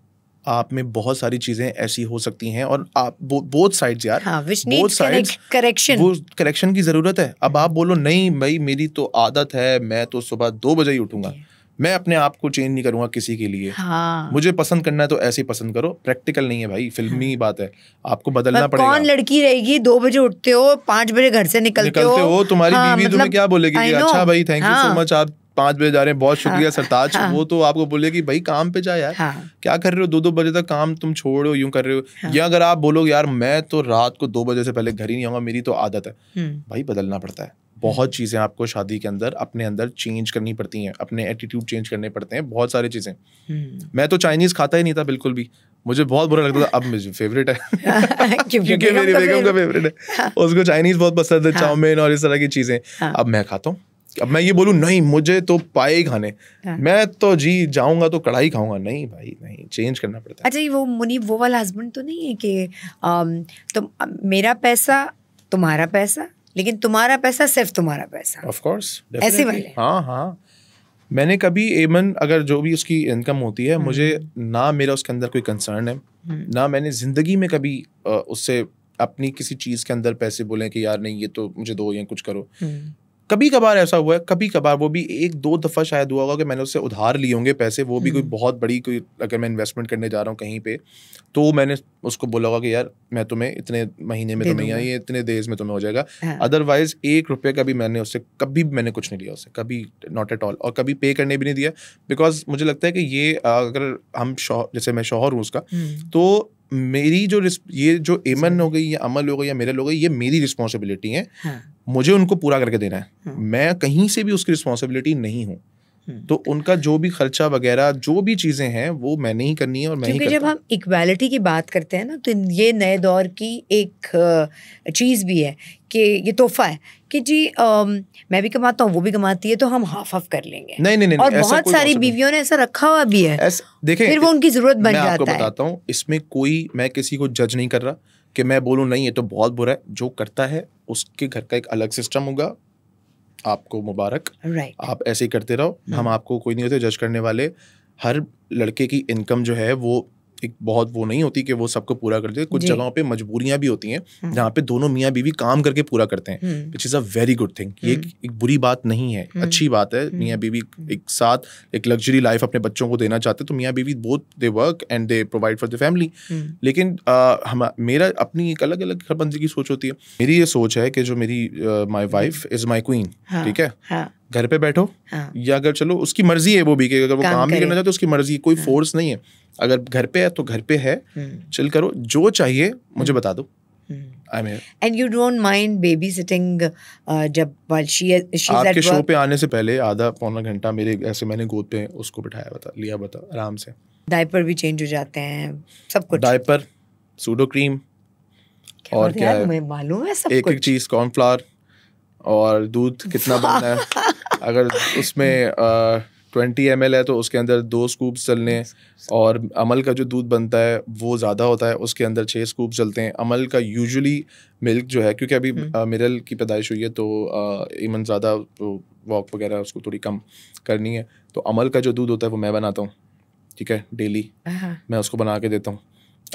आप में बहुत सारी चीजें ऐसी हो सकती हैं और आप बोथ साइड्स यार बोथ साइड्स करेक्शन वो करेक्शन की जरूरत है अब आप बोलो नहीं भाई मेरी तो आदत है मैं तो सुबह दो बजे ही उठूंगा मैं अपने आप को चेंज नहीं करूंगा किसी के लिए हाँ। मुझे पसंद करना है तो ऐसे ही पसंद करो प्रैक्टिकल नहीं है भाई फिल्मी हाँ। बात है आपको बदलना पड़ेगा कौन लड़की रहेगी दो बजे उठते हो पांच बजे घर से निकलते, निकलते हो, हो तुम्हारी हाँ, बीवी मतलब, तुम्हें क्या बोलेगी अच्छा भाई थैंक यू सो मच आप पांच बजे जा रहे हैं बहुत हाँ, शुक्रिया हाँ, सरताज हाँ, वो तो आपको बोले कि भाई काम पे जाए यार हाँ, क्या कर रहे हो दो दो बजे तक काम तुम छोड़ यूं कर रहे हो हाँ, या अगर आप बोलोगे यार मैं तो रात को दो बजे से पहले घर ही नहीं आऊंगा मेरी तो आदत है हम्म। भाई बदलना पड़ता है बहुत हम्म। चीज़ें आपको शादी के अंदर अपने अंदर चेंज करनी पड़ती हैं अपने एटीट्यूड चेंज करने पड़ते हैं बहुत सारी चीज़ें हम्म। मैं तो चाइनीज़ खाता ही नहीं था बिल्कुल भी मुझे बहुत बुरा लगता था अब मुझे फेवरेट है *laughs* क्योंकि मेरी बेगम का फेवरेट है हाँ। उसको चाइनीज़ बहुत पसंद है हाँ। चाउमीन और इस तरह की चीज़ें अब मैं खाता हूँ अब मैं ये बोलूँ नहीं मुझे तो पाए खाने हाँ। मैं तो जी जाऊंगा तो कढ़ाई खाऊंगा नहीं भाई नहीं चेंज करना पड़ता है अच्छा ये वो मुनी वो वाला हस्बैंड तो नहीं है कि तो मेरा पैसा तुम्हारा पैसा लेकिन तुम्हारा पैसा सिर्फ तुम्हारा पैसा ऑफ कोर्स ऐसे वाले हाँ हाँ मैंने कभी एमन अगर जो भी उसकी इनकम होती है हम्म। मुझे ना मेरा उसके अंदर कोई कंसर्न है हम्म। ना मैंने ज़िंदगी में कभी उससे अपनी किसी चीज़ के अंदर पैसे बोले कि यार नहीं ये तो मुझे दो या कुछ करो हम्म। कभी कभार ऐसा हुआ है कभी कभार वो भी एक दो दफ़ा शायद हुआ होगा कि मैंने उससे उधार लिए होंगे पैसे वो भी कोई हम्म। बहुत बड़ी कोई अगर मैं इन्वेस्टमेंट करने जा रहा हूँ कहीं पे तो मैंने उसको बोला होगा कि यार मैं तुम्हें इतने महीने में तुम्हें या इतने देर में तुम्हें हो जाएगा अदरवाइज हाँ। एक रुपये का भी मैंने उससे कभी मैंने कुछ नहीं लिया उससे कभी नॉट एट ऑल और कभी पे करने भी नहीं दिया बिकॉज मुझे लगता है कि ये अगर हम जैसे मैं शोहर हूँ उसका हम्म। तो मेरी जो ये जो एमन हो गई या अमल हो गई या मेरे लोग ये मेरी रिस्पॉन्सिबिलिटी है हाँ। मुझे उनको पूरा करके देना है हम्म। मैं कहीं से भी उसकी रिस्पॉन्सिबिलिटी नहीं हूँ हम्म। तो उनका जो भी खर्चा वगैरह जो भी चीज़ें हैं वो मैंने ही करनी है और मैं क्योंकि जब हम इक्वालिटी की बात करते हैं ना तो ये नए दौर की एक चीज़ भी है कि ये तोहफा है कि जी आ, मैं भी कमाता हूँ वो भी कमाती है तो हम हाफ हाफ कर लेंगे नहीं नहीं नहीं और बहुत सारी बीवियों ने ऐसा रखा हुआ भी है देखें फिर वो उनकी ज़रूरत बन जाता है बताता हूँ इसमें कोई मैं किसी को जज नहीं कर रहा कि मैं बोलूँ नहीं ये तो बहुत बुरा है जो करता है उसके घर का एक अलग सिस्टम होगा आपको मुबारक right. आप ऐसे ही करते रहो हम hmm. आपको कोई नहीं होते जज करने वाले हर लड़के की इनकम जो है वो एक बहुत वो नहीं होती कि वो सबको पूरा करते हैं कुछ जगहों पे मजबूरियां भी होती हैं हम्म। जहाँ पे दोनों मियाँ बीवी काम करके पूरा करते हैं which is a very good thing ये हम्म। एक बुरी बात नहीं है हम्म। अच्छी बात है मियाँ बीवी एक साथ एक लग्जरी लाइफ अपने बच्चों को देना चाहते तो मियाँ बीवी both they work and they provide for the family लेकिन हम मेरा अपनी एक अलग अलग हरबंदी की सोच होती है मेरी ये सोच है कि जो मेरी my wife is my queen ठीक है हाँ। घर पे बैठो हाँ। या अगर चलो उसकी मर्जी है वो भी कि अगर वो काम भी करना चाहते उसकी मर्जी कोई फोर्स हाँ। नहीं है अगर घर पे है तो घर पे है हम्म। चिल करो जो चाहिए मुझे हम्म। बता दो and you don't mind baby sitting जब शी शी आपके शो पे आने से पहले आधा पौना घंटा मेरे ऐसे मैंने गोद पे उसको बिठाया बता लिया बता आराम से डायपर भी चेंज हो जाते हैं सब कुछ डायपर सूडो क्रीम और क्या है मालूम है सब एक एक चीज कॉर्नफ्लावर और दूध कितना बनना है *laughs* अगर उसमें uh, ट्वेंटी एम है तो उसके अंदर दो स्कूप चलने और अमल का जो दूध बनता है वो ज़्यादा होता है उसके अंदर छः स्कूप चलते हैं अमल का यूजुअली मिल्क जो है क्योंकि अभी हम्म। मिरल की पैदाइश हुई है तो इमन ज़्यादा वॉक तो वगैरह उसको थोड़ी कम करनी है तो अमल का जो दूध होता है वो मैं बनाता हूँ ठीक है डेली हाँ। मैं उसको बना के देता हूँ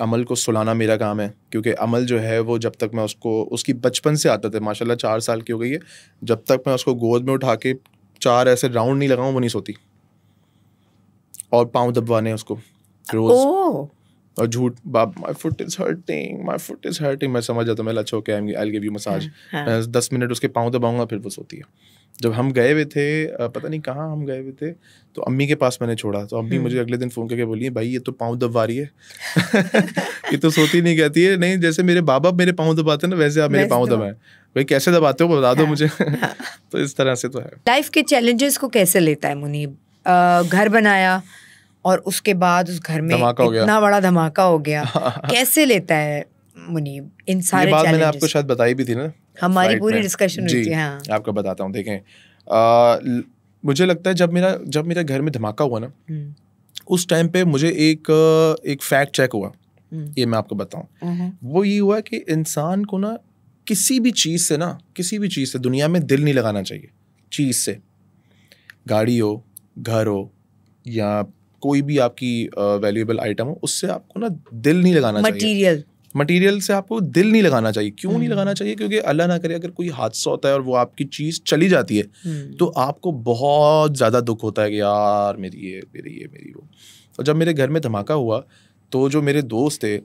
अमल को सुलाना मेरा काम है क्योंकि अमल जो है वो जब तक मैं उसको उसकी बचपन से आता था माशाल्लाह चार साल की हो गई है जब तक मैं उसको गोद में उठा के चार ऐसे राउंड नहीं लगाऊँ वो नहीं सोती और पाँव दबवाने उसको रोज oh. और झूठ बाप my foot is hurting my foot is hurting मैं समझ जाता हूँ मैं अच्छा okay I I give you massage दस मिनट उसके पाँव दबाऊंगा फिर वो सोती है जब हम गए हुए थे पता नहीं कहाँ हम गए हुए थे तो अम्मी के पास मैंने छोड़ा तो अम्मी हम्म। मुझे अगले दिन फ़ोन करके बोली भाई ये तो पाँव दबवा रही है *laughs* ये तो सोती नहीं कहती है नहीं जैसे मेरे बाबा मेरे पाँव दबाते ना वैसे आप मेरे पाँव तो। दबाएं भाई कैसे दबाते हो बता दो हाँ। मुझे *laughs* हाँ। तो इस तरह से तो है लाइफ के चैलेंजेस को कैसे लेता है मुनीब घर बनाया और उसके बाद उस घर में इतना बड़ा धमाका हो गया *laughs* कैसे लेता है मुनीब इन सारे ये बात मैंने आपको शायद बताई भी थी ना हमारी पूरी डिस्कशन हुई थी हाँ आपको बताता हूँ देखें आ, मुझे लगता है जब मेरा जब मेरे घर में धमाका हुआ ना हम्म। उस टाइम पे मुझे एक एक फैक्ट चेक हुआ हम्म। ये मैं आपको बताऊं हम्म। वो ये हुआ कि इंसान को ना किसी भी चीज़ से ना किसी भी चीज़ से दुनिया में दिल नहीं लगाना चाहिए चीज़ से गाड़ी हो घर हो या कोई भी आपकी वैल्यूएबल आइटम हो उससे आपको ना दिल नहीं लगाना material. चाहिए मटेरियल मटेरियल से आपको दिल नहीं लगाना चाहिए क्यों नहीं हम्म। लगाना चाहिए क्योंकि अल्लाह ना करे अगर कोई हादसा होता है और वो आपकी चीज़ चली जाती है हम्म। तो आपको बहुत ज़्यादा दुख होता है कि यार मेरी ये मेरी ये मेरी वो और जब मेरे घर में धमाका हुआ तो जो मेरे दोस्त थे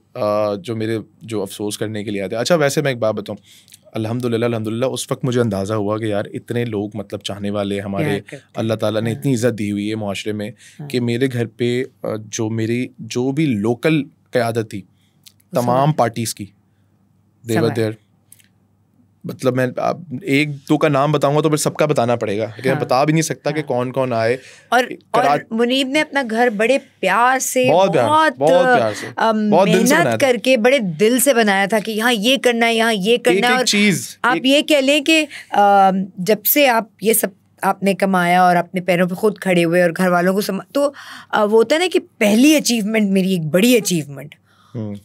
जो मेरे जो अफसोस करने के लिए आते अच्छा वैसे मैं एक बात बताऊँ अल्हम्दुलिल्लाह अल्हम्दुलिल्लाह उस वक्त मुझे अंदाज़ा हुआ कि यार इतने लोग मतलब चाहने वाले हमारे अल्लाह ताला ने हाँ। इतनी इज़्ज़त दी हुई है माशरे में हाँ। कि मेरे घर पे जो मेरी जो भी लोकल क़्यादत थी तमाम पार्टीज़ की देवर देर मतलब मैं आप एक दो का नाम बताऊंगा तो फिर सबका बताना पड़ेगा लेकिन हाँ, बता भी नहीं सकता हाँ, कि कौन कौन आए और, और मुनीब ने अपना घर बड़े प्यार से बहुत प्यार, बहुत बहुत प्यार से बहुत मेहनत करके बड़े दिल से बनाया था कि यहाँ ये करना है यहाँ ये करना है और चीज आप एक, ये कह लें कि जब से आप ये सब आपने कमाया और अपने पैरों पर खुद खड़े हुए और घर वालों को तो वो होता है ना कि पहली अचीवमेंट मेरी एक बड़ी अचीवमेंट हम्म,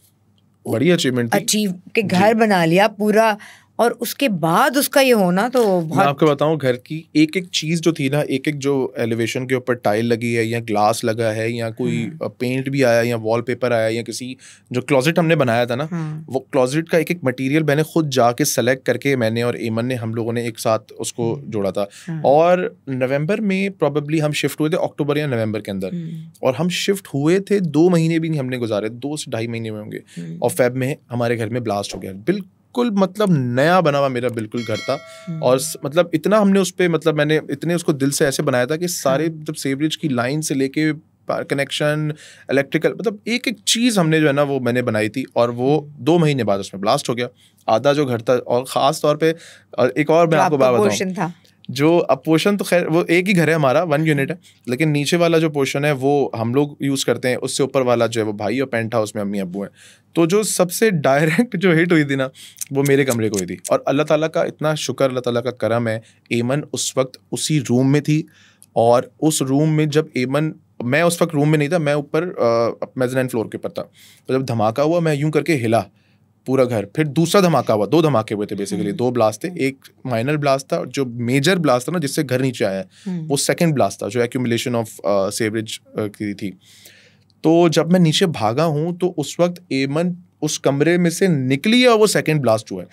बड़ी अचीवमेंट अचीव के घर बना लिया पूरा और उसके बाद उसका ये होना तो मैं आपको बताऊं घर की एक एक चीज़ जो थी ना एक एक जो एलिवेशन के ऊपर टाइल लगी है या ग्लास लगा है या कोई पेंट हम्म। भी आया या वॉलपेपर आया या किसी जो क्लोजेट हमने बनाया था ना हम्म। वो क्लोजेट का एक एक मटेरियल मैंने खुद जाके सेलेक्ट करके मैंने और एमन ने हम लोगों ने एक साथ उसको हम्म। जोड़ा था और नवम्बर में प्रॉबली हम शिफ्ट हुए थे अक्टूबर या नवम्बर के अंदर और हम शिफ्ट हुए थे दो महीने भी नहीं हमने गुजारे दो से ढाई महीने में होंगे और फैब में हमारे घर में ब्लास्ट हो गया बिल्कुल बिल्कुल मतलब नया बना हुआ मेरा बिल्कुल घर था हम्म। और मतलब इतना हमने उस पर मतलब मैंने इतने उसको दिल से ऐसे बनाया था कि सारे मतलब हम्म। सेवरेज की लाइन से लेके कनेक्शन इलेक्ट्रिकल मतलब एक एक चीज़ हमने जो है ना वो मैंने बनाई थी और वो हम्म। दो महीने बाद उसमें ब्लास्ट हो गया आधा जो घर था और ख़ास तौर पे और एक और मैं आपको बात बताऊँ जो अब पोर्शन तो खैर वो एक ही घर है हमारा वन यूनिट है लेकिन नीचे वाला जो पोर्शन है वो हम लोग यूज़ करते हैं उससे ऊपर वाला जो है वो भाई और पेंट हाउस में अम्मी अबू हैं तो जो सबसे डायरेक्ट जो हिट हुई थी ना वो मेरे कमरे को हुई थी और अल्लाह ताला का इतना शुक्र अल्लाह ताला का करम है एमन उस वक्त उसी रूम में थी और उस रूम में जब एमन मैं उस वक्त रूम में नहीं था मैं ऊपर मेजन फ्लोर के ऊपर था तो जब धमाका हुआ मैं यूं करके हिला पूरा घर फिर दूसरा धमाका हुआ दो धमाके हुए थे बेसिकली हम्म। दो ब्लास्ट थे एक माइनर ब्लास्ट था और जो मेजर ब्लास्ट था ना जिससे घर नीचे आया हम्म। वो सेकेंड ब्लास्ट था जो एक्यूमुलेशन ऑफ सेवरेज की थी तो जब मैं नीचे भागा हूँ तो उस वक्त एमन उस कमरे में से निकली है और वो सेकेंड ब्लास्ट हुआ है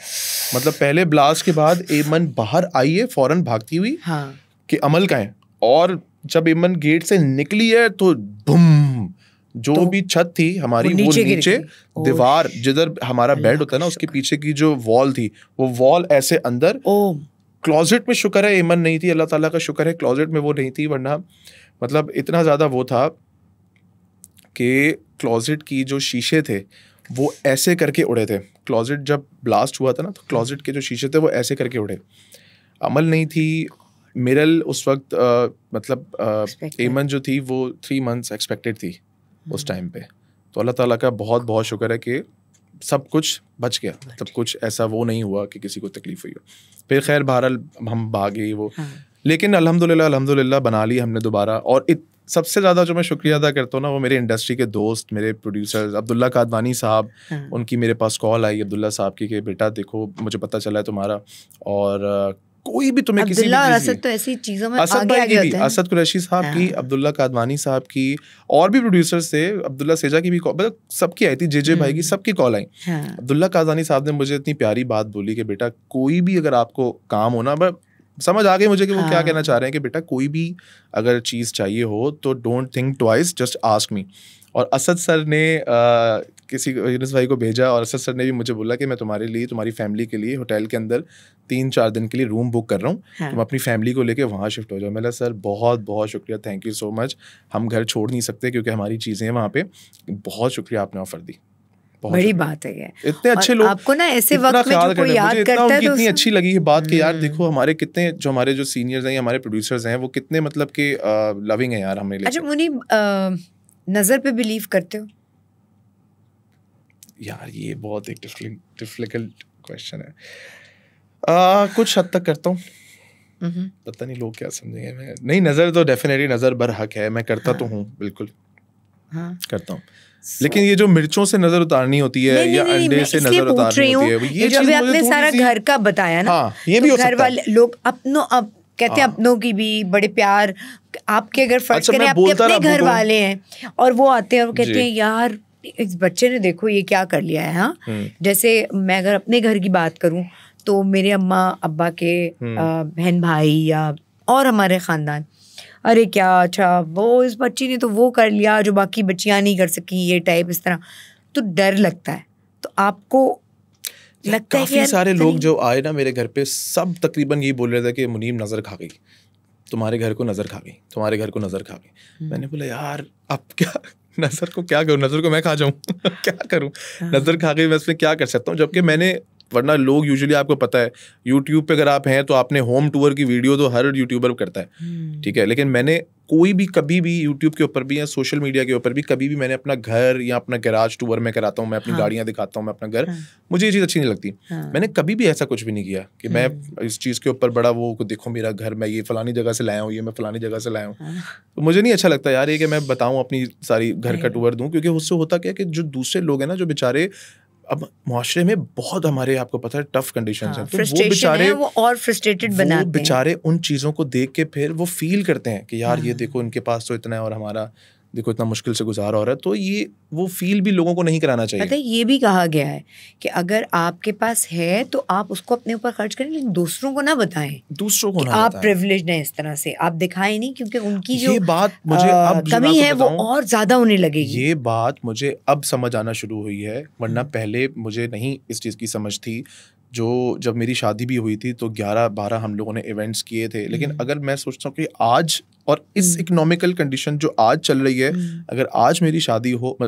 मतलब पहले ब्लास्ट के बाद एमन बाहर आई है फौरन भागती हुई हाँ। कि अमल का है और जब एमन गेट से निकली है तो धुम जो तो, भी छत थी हमारी वो नीचे, वो नीचे दीवार जिधर हमारा बेड होता है ना उसके पीछे की जो वॉल थी वो वॉल ऐसे अंदर क्लोजेट में शुक्र है एमन नहीं थी अल्लाह ताला का शुक्र है क्लोजेट में वो नहीं थी वरना मतलब इतना ज़्यादा वो था कि क्लोजेट की जो शीशे थे वो ऐसे करके उड़े थे क्लोजेट जब ब्लास्ट हुआ था ना तो क्लोजेट के जो शीशे थे वो ऐसे करके उड़े अमल नहीं थी मिरल उस वक्त आ, मतलब आ, एमन जो थी वो थ्री मंथ्स एक्सपेक्टेड थी उस टाइम पे तो अल्लाह ताला का बहुत बहुत शुक्र है कि सब कुछ बच गया सब कुछ ऐसा वो नहीं हुआ कि किसी को तकलीफ हुई हो फिर खैर बहरहाल हम भागे वो हाँ। लेकिन अल्हम्दुलिल्लाह अल्हम्दुलिल्लाह बना ली हमने दोबारा और इत, सबसे ज़्यादा जो मैं शुक्रिया अदा करता हूँ ना वो मेरे इंडस्ट्री के दोस्त मेरे प्रोड्यूसर्स अब्दुल्ला कादवानी साहब हाँ। उनकी मेरे पास कॉल आई अब्दुल्ला साहब की कि बेटा देखो मुझे पता चला है तुम्हारा और कोई भी तुम्हें किसी भी असद तो ऐसी चीजों में असद आगे आ जाते हैं असद कुरैशी साहब की हाँ। अब्दुल्ला कादवानी साहब की और भी प्रोड्यूसर्स थे अब्दुल्ला सेजा की भी मतलब सबकी आई थी जे जे भाई की हम्म। सबकी कॉल आई हाँ। अब्दुल्ला कादवानी साहब ने मुझे इतनी प्यारी बात बोली कि बेटा कोई भी अगर आपको काम होना बट समझ आ गई मुझे कि वो हाँ। क्या कहना चाह रहे हैं कि बेटा कोई भी अगर चीज़ चाहिए हो तो don't think twice just ask me और असद सर ने किसी यूनिस भाई को भेजा और असद सर ने भी मुझे बोला कि मैं तुम्हारे लिए तुम्हारी फैमिली के लिए होटल के अंदर तीन चार दिन के लिए रूम बुक कर रहा हूँ हाँ. तुम अपनी फैमिली को लेकर वहाँ शिफ्ट हो जाओ मेरा सर बहुत बहुत शुक्रिया थैंक यू सो मच हम घर छोड़ नहीं सकते क्योंकि हमारी चीज़ें वहाँ पे बहुत शुक्रिया आपने ऑफर दी बड़ी बात है ये इतने अच्छे लोग आपको ना ऐसे वक्त में जो कोई याद करता है तो कितनी अच्छी लगी है बात कि यार हम्म। देखो हमारे कितने जो हमारे जो सीनियर्स हैं हमारे प्रोड्यूसर्स हैं वो कितने मतलब कि लविंग है यार हमें अच्छा मुनी नज़र पे बिलीव करते हो यार ये बहुत एक डिफिकल्ट क्वेश्चन है आ, uh, कुछ हद तक करता हूँ mm-hmm. पता नहीं लोग क्या समझेंगे मैं नहीं नज़र तो डेफिनेटली नज़र बर हक है मैं करता तो हाँ। तो हूँ बिल्कुल हाँ। करता हूँ So, लेकिन ये जो मिर्चों से नजर उतारनी होती है नहीं, या नहीं, अंडे से नजर उतारनी होती है ये जो अभी आपने सारा घर का बताया ना हाँ, ये भी तो घर वाले लोग अपनों अब कहते हैं हाँ। अपनों की भी बड़े प्यार आपके अगर फर्ज अच्छा, करें आपके अपने घर वाले हैं और वो आते हैं और कहते हैं यार इस बच्चे ने देखो ये क्या कर लिया है हाँ हम्म। जैसे मैं अगर अपने घर की बात करूँ तो मेरे अम्मा अब्बा के हम्म। बहन भाई या और हमारे ख़ानदान अरे क्या अच्छा वो इस बच्ची ने तो वो कर लिया जो बाकी बच्चियाँ नहीं कर सकी ये टाइप इस तरह तो डर लगता है तो आपको लगता काफी है सारे लोग जो आए ना मेरे घर पे सब तकरीबन ये बोल रहे थे कि मुनीम नज़र खा गई तुम्हारे घर को नज़र खा गई तुम्हारे घर को नज़र खा गई हम्म। मैंने बोला यार अब क्या नज़र को क्या करूँ नज़र को मैं खा जाऊँ *laughs* क्या करूँ हाँ। नज़र खा के मैं उसमें क्या कर सकता हूँ जबकि मैंने वरना लोग यूजुअली आपको पता है यूट्यूब पे अगर आप हैं तो आपने होम टूर की वीडियो तो हर यूट्यूबर करता है हम्म। ठीक है लेकिन मैंने कोई भी कभी भी यूट्यूब के ऊपर भी या सोशल मीडिया के ऊपर भी कभी भी मैंने अपना घर या अपना गैराज टूर में कराता हूँ मैं अपनी हाँ। गाड़ियाँ दिखाता हूँ मैं अपना घर हाँ। मुझे ये चीज़ अच्छी नहीं लगती हाँ। मैंने कभी भी ऐसा कुछ भी नहीं किया कि मैं इस चीज़ के ऊपर बड़ा वो देखो मेरा घर मैं ये फलानी जगह से लाया हूँ ये मैं फलानी जगह से लाया हूँ तो मुझे नहीं अच्छा लगता यार ये कि मैं बताऊँ अपनी सारी घर का टूर दूँ क्योंकि उससे होता क्या कि जो दूसरे लोग हैं ना जो बेचारे अब मुआरे में बहुत हमारे आपको पता है टफ कंडीशन हाँ, है तो वो बेचारे वो और फ्रस्ट्रेटेड बनाते बेचारे उन चीज़ों को देख के फिर वो फील करते हैं कि यार हाँ, ये देखो इनके पास तो इतना है और हमारा देखो इतना मुश्किल से गुजार हो रहा है तो ये वो फील भी लोगों को नहीं कराना चाहिए पता ये भी कहा गया है कि अगर आपके पास है तो आप उसको अपने ऊपर खर्च करें लेकिन दूसरों को ना बताएं दूसरों को ना आप प्रिविलेज हैं इस तरह से आप दिखाएं नहीं क्योंकि उनकी जो बात मुझे आ, अब कमी तो है वो और ज्यादा होने लगेगी ये बात मुझे अब समझ आना शुरू हुई है वरना हम्म। पहले मुझे नहीं इस चीज़ की समझ थी जो जब मेरी शादी भी हुई थी तो 11 12 हम लोगों ने इवेंट्स किए थे लेकिन हम्म। अगर मैं सोचता हूँ कि आज और इस इकोनॉमिकल हम्म। कंडीशन जो आज चल रही है हम्म। अगर आज मेरी शादी हो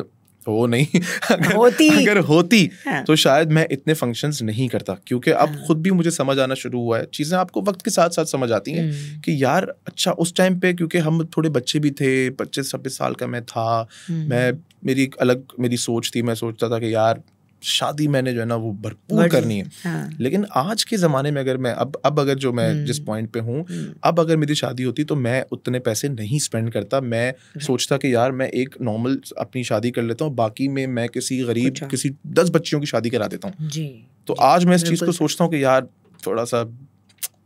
वो नहीं *laughs* अगर होती अगर होती हाँ। तो शायद मैं इतने फंक्शंस नहीं करता क्योंकि अब हाँ। खुद भी मुझे समझ आना शुरू हुआ है चीज़ें आपको वक्त के साथ साथ समझ आती हैं हम्म। कि यार अच्छा उस टाइम पे क्योंकि हम थोड़े बच्चे भी थे पच्चीस छब्बीस साल का मैं था मैं मेरी एक अलग मेरी सोच थी मैं सोचता था कि यार शादी मैंने जो है ना वो भरपूर करनी है हाँ। लेकिन आज के ज़माने में अगर मैं अब अब अगर जो मैं हम्म। जिस पॉइंट पे हूँ हम्म। अब अगर मेरी शादी होती तो मैं उतने पैसे नहीं स्पेंड करता मैं हम्म। सोचता कि यार मैं एक नॉर्मल अपनी शादी कर लेता हूँ बाकी में मैं किसी गरीब किसी दस बच्चियों की शादी करा देता हूँ तो आज मैं इस चीज़ को सोचता हूँ कि यार थोड़ा सा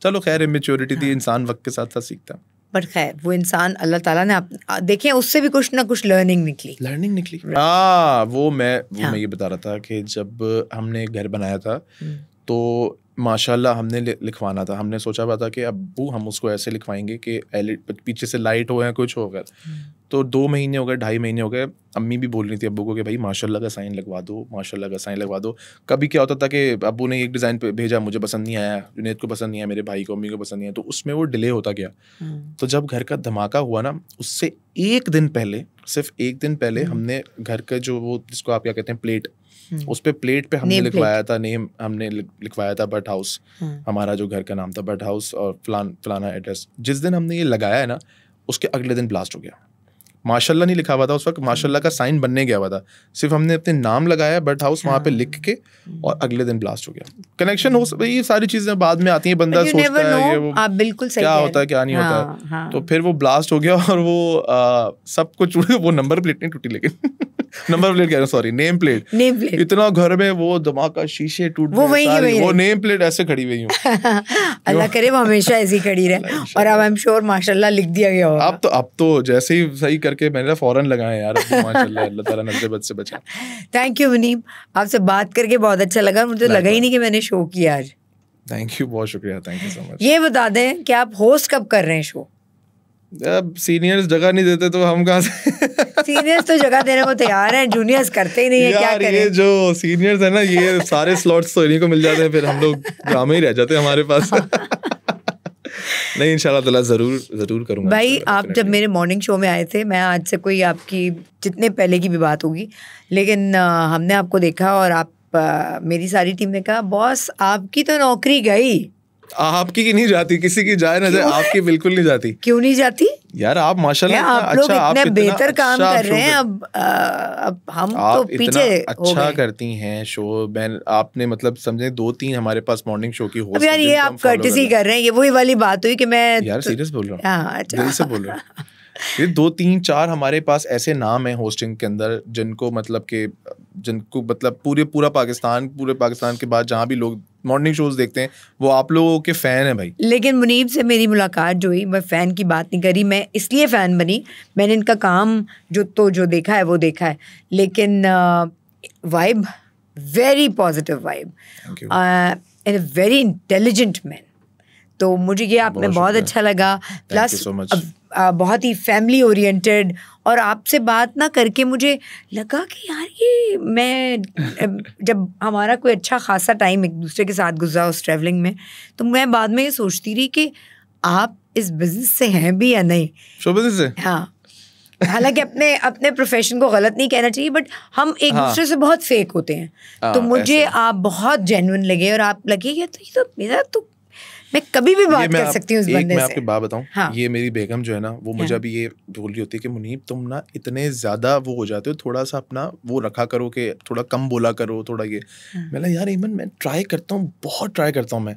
चलो खैर मेच्योरिटी थी हाँ। इंसान वक्त के साथ साथ सीखता है बट खैर वो इंसान अल्लाह ताला ने आप देखें उससे भी कुछ ना कुछ लर्निंग निकली लर्निंग निकली हाँ वो मैं वो हाँ. मैं ये बता रहा था कि जब हमने घर बनाया था हम्म। तो माशाल्लाह हमने लिखवाना था हमने सोचा हुआ था कि अबू हम उसको ऐसे लिखवाएंगे कि पीछे से लाइट हो या कुछ हो अगर हम्म। तो दो महीने हो गए ढाई महीने हो गए अम्मी भी बोल रही थी अबू को कि भाई माशाल्लाह का साइन लगवा दो माशाल्लाह का साइन लगवा दो कभी क्या होता था कि अबू ने एक डिज़ाइन पर भेजा मुझे पसंद नहीं आया जुनेद को पसंद नहीं आया मेरे भाई को अम्मी को पसंद नहीं आया तो उसमें वो डिले होता गया हम्म। तो जब घर का धमाका हुआ ना उससे एक दिन पहले सिर्फ एक दिन पहले हम्म। हमने घर का जो वो जिसको आप क्या कहते हैं प्लेट हम्म। उस पर प्लेट पे हमने लिखवाया था नेम हमने लिखवाया था बट हाउस हमारा जो घर का नाम था बट हाउस और फलान फलाना एड्रेस जिस दिन हमने ये लगाया है ना उसके अगले दिन ब्लास्ट हो गया माशाल्लाह नहीं लिखा हुआ था उस वक्त माशाल्लाह का साइन बनने गया हुआ था सिर्फ हमने अपने नाम लगाया बट हाउस वहाँ पे लिख के हाँ। और अगले दिन ब्लास्ट हो गया कनेक्शन हो सब ये सारी चीजें बाद में आती हैं बंदा सोचता है ये वो बिल्कुल सही क्या होता है क्या नहीं होता हाँ, हाँ। तो फिर वो ब्लास्ट हो गया और वो सब कुछ *laughs* वो नंबर प्लेट नहीं टूटी लेकिन नंबर *laughs* प्लेट कह रहा sorry name plate name plate इतना घर में वो दिमाग का शीशे टूट वो वही वही वो नेम प्लेट ऐसे खड़ी हुई *laughs* अल्लाह करे वो हमेशा ऐसी खड़ी रहे और अब आई एम श्योर माशाल्लाह लिख दिया गया होगा अब तो अब तो जैसे ही सही कर करके मैंने फ़ौरन लगाए यार तो *laughs* अल्लाह ताला नजर बद से बचा थैंक यू मुनीब आपसे बात करके बहुत अच्छा लगा मुझे लगा ही नहीं कि मैंने शो किया आज थैंक यू बहुत शुक्रिया थैंक यू सो मच ये बता दें कि आप होस्ट कब कर रहे हैं शो अब सीनियर्स जगह नहीं देते तो हम कहाँ से सीनियर्स तो जगह देने को तैयार हैं जूनियर्स करते ही नहीं है क्या करें ये जो सीनियर्स है ना ये सारे स्लॉट्स तो इन्हीं को मिल जाते हैं फिर हम लोग ड्रामे ही रह जाते हैं हमारे पास *laughs* नहीं इंशाल्लाह तला ज़रूर ज़रूर करूँगा भाई आप जब मेरे मॉर्निंग शो में आए थे मैं आज से कोई आपकी जितने पहले की भी बात होगी लेकिन हमने आपको देखा और आप मेरी सारी टीम ने कहा बॉस आपकी तो नौकरी गई आपकी की नहीं जाती किसी की जाए नजर आपकी बिल्कुल नहीं जाती क्यों नहीं जाती यार आप माशाल्लाह आप लोग अच्छा, इतने अच्छा आप बेहतर काम अच्छा कर रहे हैं अब आ, अब हम आप तो पीछे अच्छा करती हैं शो बहन आपने मतलब समझे दो तीन हमारे पास मॉर्निंग शो की होस्ट यार ये आप कर्टिसी कर रहे हैं ये वही वाली बात हुई कि मैं यार सीरियस तो- बोल रहा हूँ हाँ, अच्छा। दिल से बोल रहा हूँ ये दो तीन चार हमारे पास ऐसे नाम हैं होस्टिंग के अंदर जिनको मतलब के जिनको मतलब पूरे पूरा पाकिस्तान पूरे पाकिस्तान के बाद जहाँ भी लोग मॉर्निंग शोज देखते हैं वो आप लोगों के फ़ैन है भाई लेकिन मुनीब से मेरी मुलाकात जो हुई मैं फ़ैन की बात नहीं करी मैं इसलिए फ़ैन बनी मैंने इनका काम जो तो जो देखा है वो देखा है लेकिन vibe very positive vibe and very intelligent man तो मुझे ये आपने बहुत, बहुत अच्छा लगा प्लस so बहुत ही फैमिली ओरिएंटेड और आपसे बात ना करके मुझे लगा कि यार ये मैं जब हमारा कोई अच्छा खासा टाइम एक दूसरे के साथ गुजरा उस ट्रैवलिंग में तो मैं बाद में ये सोचती रही कि आप इस बिजनेस से हैं भी या नहीं शो बिजनेस से हाँ हालांकि अपने अपने प्रोफेशन को गलत नहीं कहना चाहिए बट हम एक हाँ। दूसरे से बहुत फेक होते हैं हाँ, तो मुझे आप बहुत जेनुअन लगे और आप लगे तो ये तो मेरा तो मैं कभी भी बात कर सकती हूँ मैं आपके बात बताऊँ हाँ। ये मेरी बेगम जो है ना वो मुझे हाँ। अभी ये बोल रही होती है कि मुनीब तुम ना इतने ज़्यादा वो हो जाते हो थोड़ा सा अपना वो रखा करो कि थोड़ा कम बोला करो थोड़ा ये हाँ। मैं यार इमन मैं ट्राई करता हूँ बहुत ट्राई करता हूँ मैं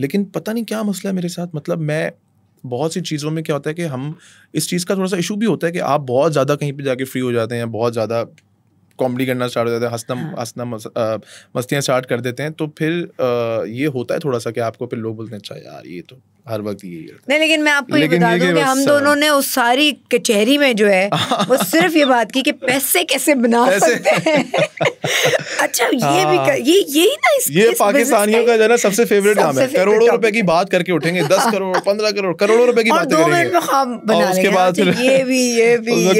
लेकिन पता नहीं क्या मसला है मेरे साथ मतलब मैं बहुत सी चीज़ों में क्या होता है कि हम इस चीज़ का थोड़ा सा इशू भी होता है कि आप बहुत ज़्यादा कहीं पे जाके फ्री हो जाते हैं बहुत ज़्यादा कॉमेडी करना स्टार्ट हो जाता है हंसना हाँ। हंसना मस्तियाँ स्टार्ट कर देते हैं तो फिर ये होता है थोड़ा सा कि आपको फिर लोग बोलते हैं अच्छा यार ये तो हर वक्त यही रहता नहीं लेकिन मैं आपको ये बता दूं कि हम दोनों ने उस सारी कचहरी में जो है *laughs* वो सिर्फ ये बात की कि पैसे कैसे बना पैसे? सकते हैं *laughs* अच्छा ये भी हाँ। कर, ये यही ना इस ये पाकिस्तानियों का जो है सबसे फेवरेट नाम है करोड़ों रुपए की बात करके उठेंगे दस *laughs* करोड़ पंद्रह करोड़ करोड़ों रुपए की बात करेंगे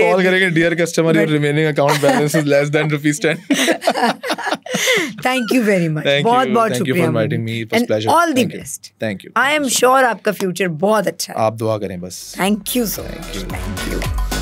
कॉल हाँ, करेंगे dear customer your remaining account balance is less than rupees ten thank you very much बहुत बहुत शुक्रिया all the best thank you I am sure आपका फ्यूचर बहुत अच्छा है आप दुआ करें बस thank you so much thank you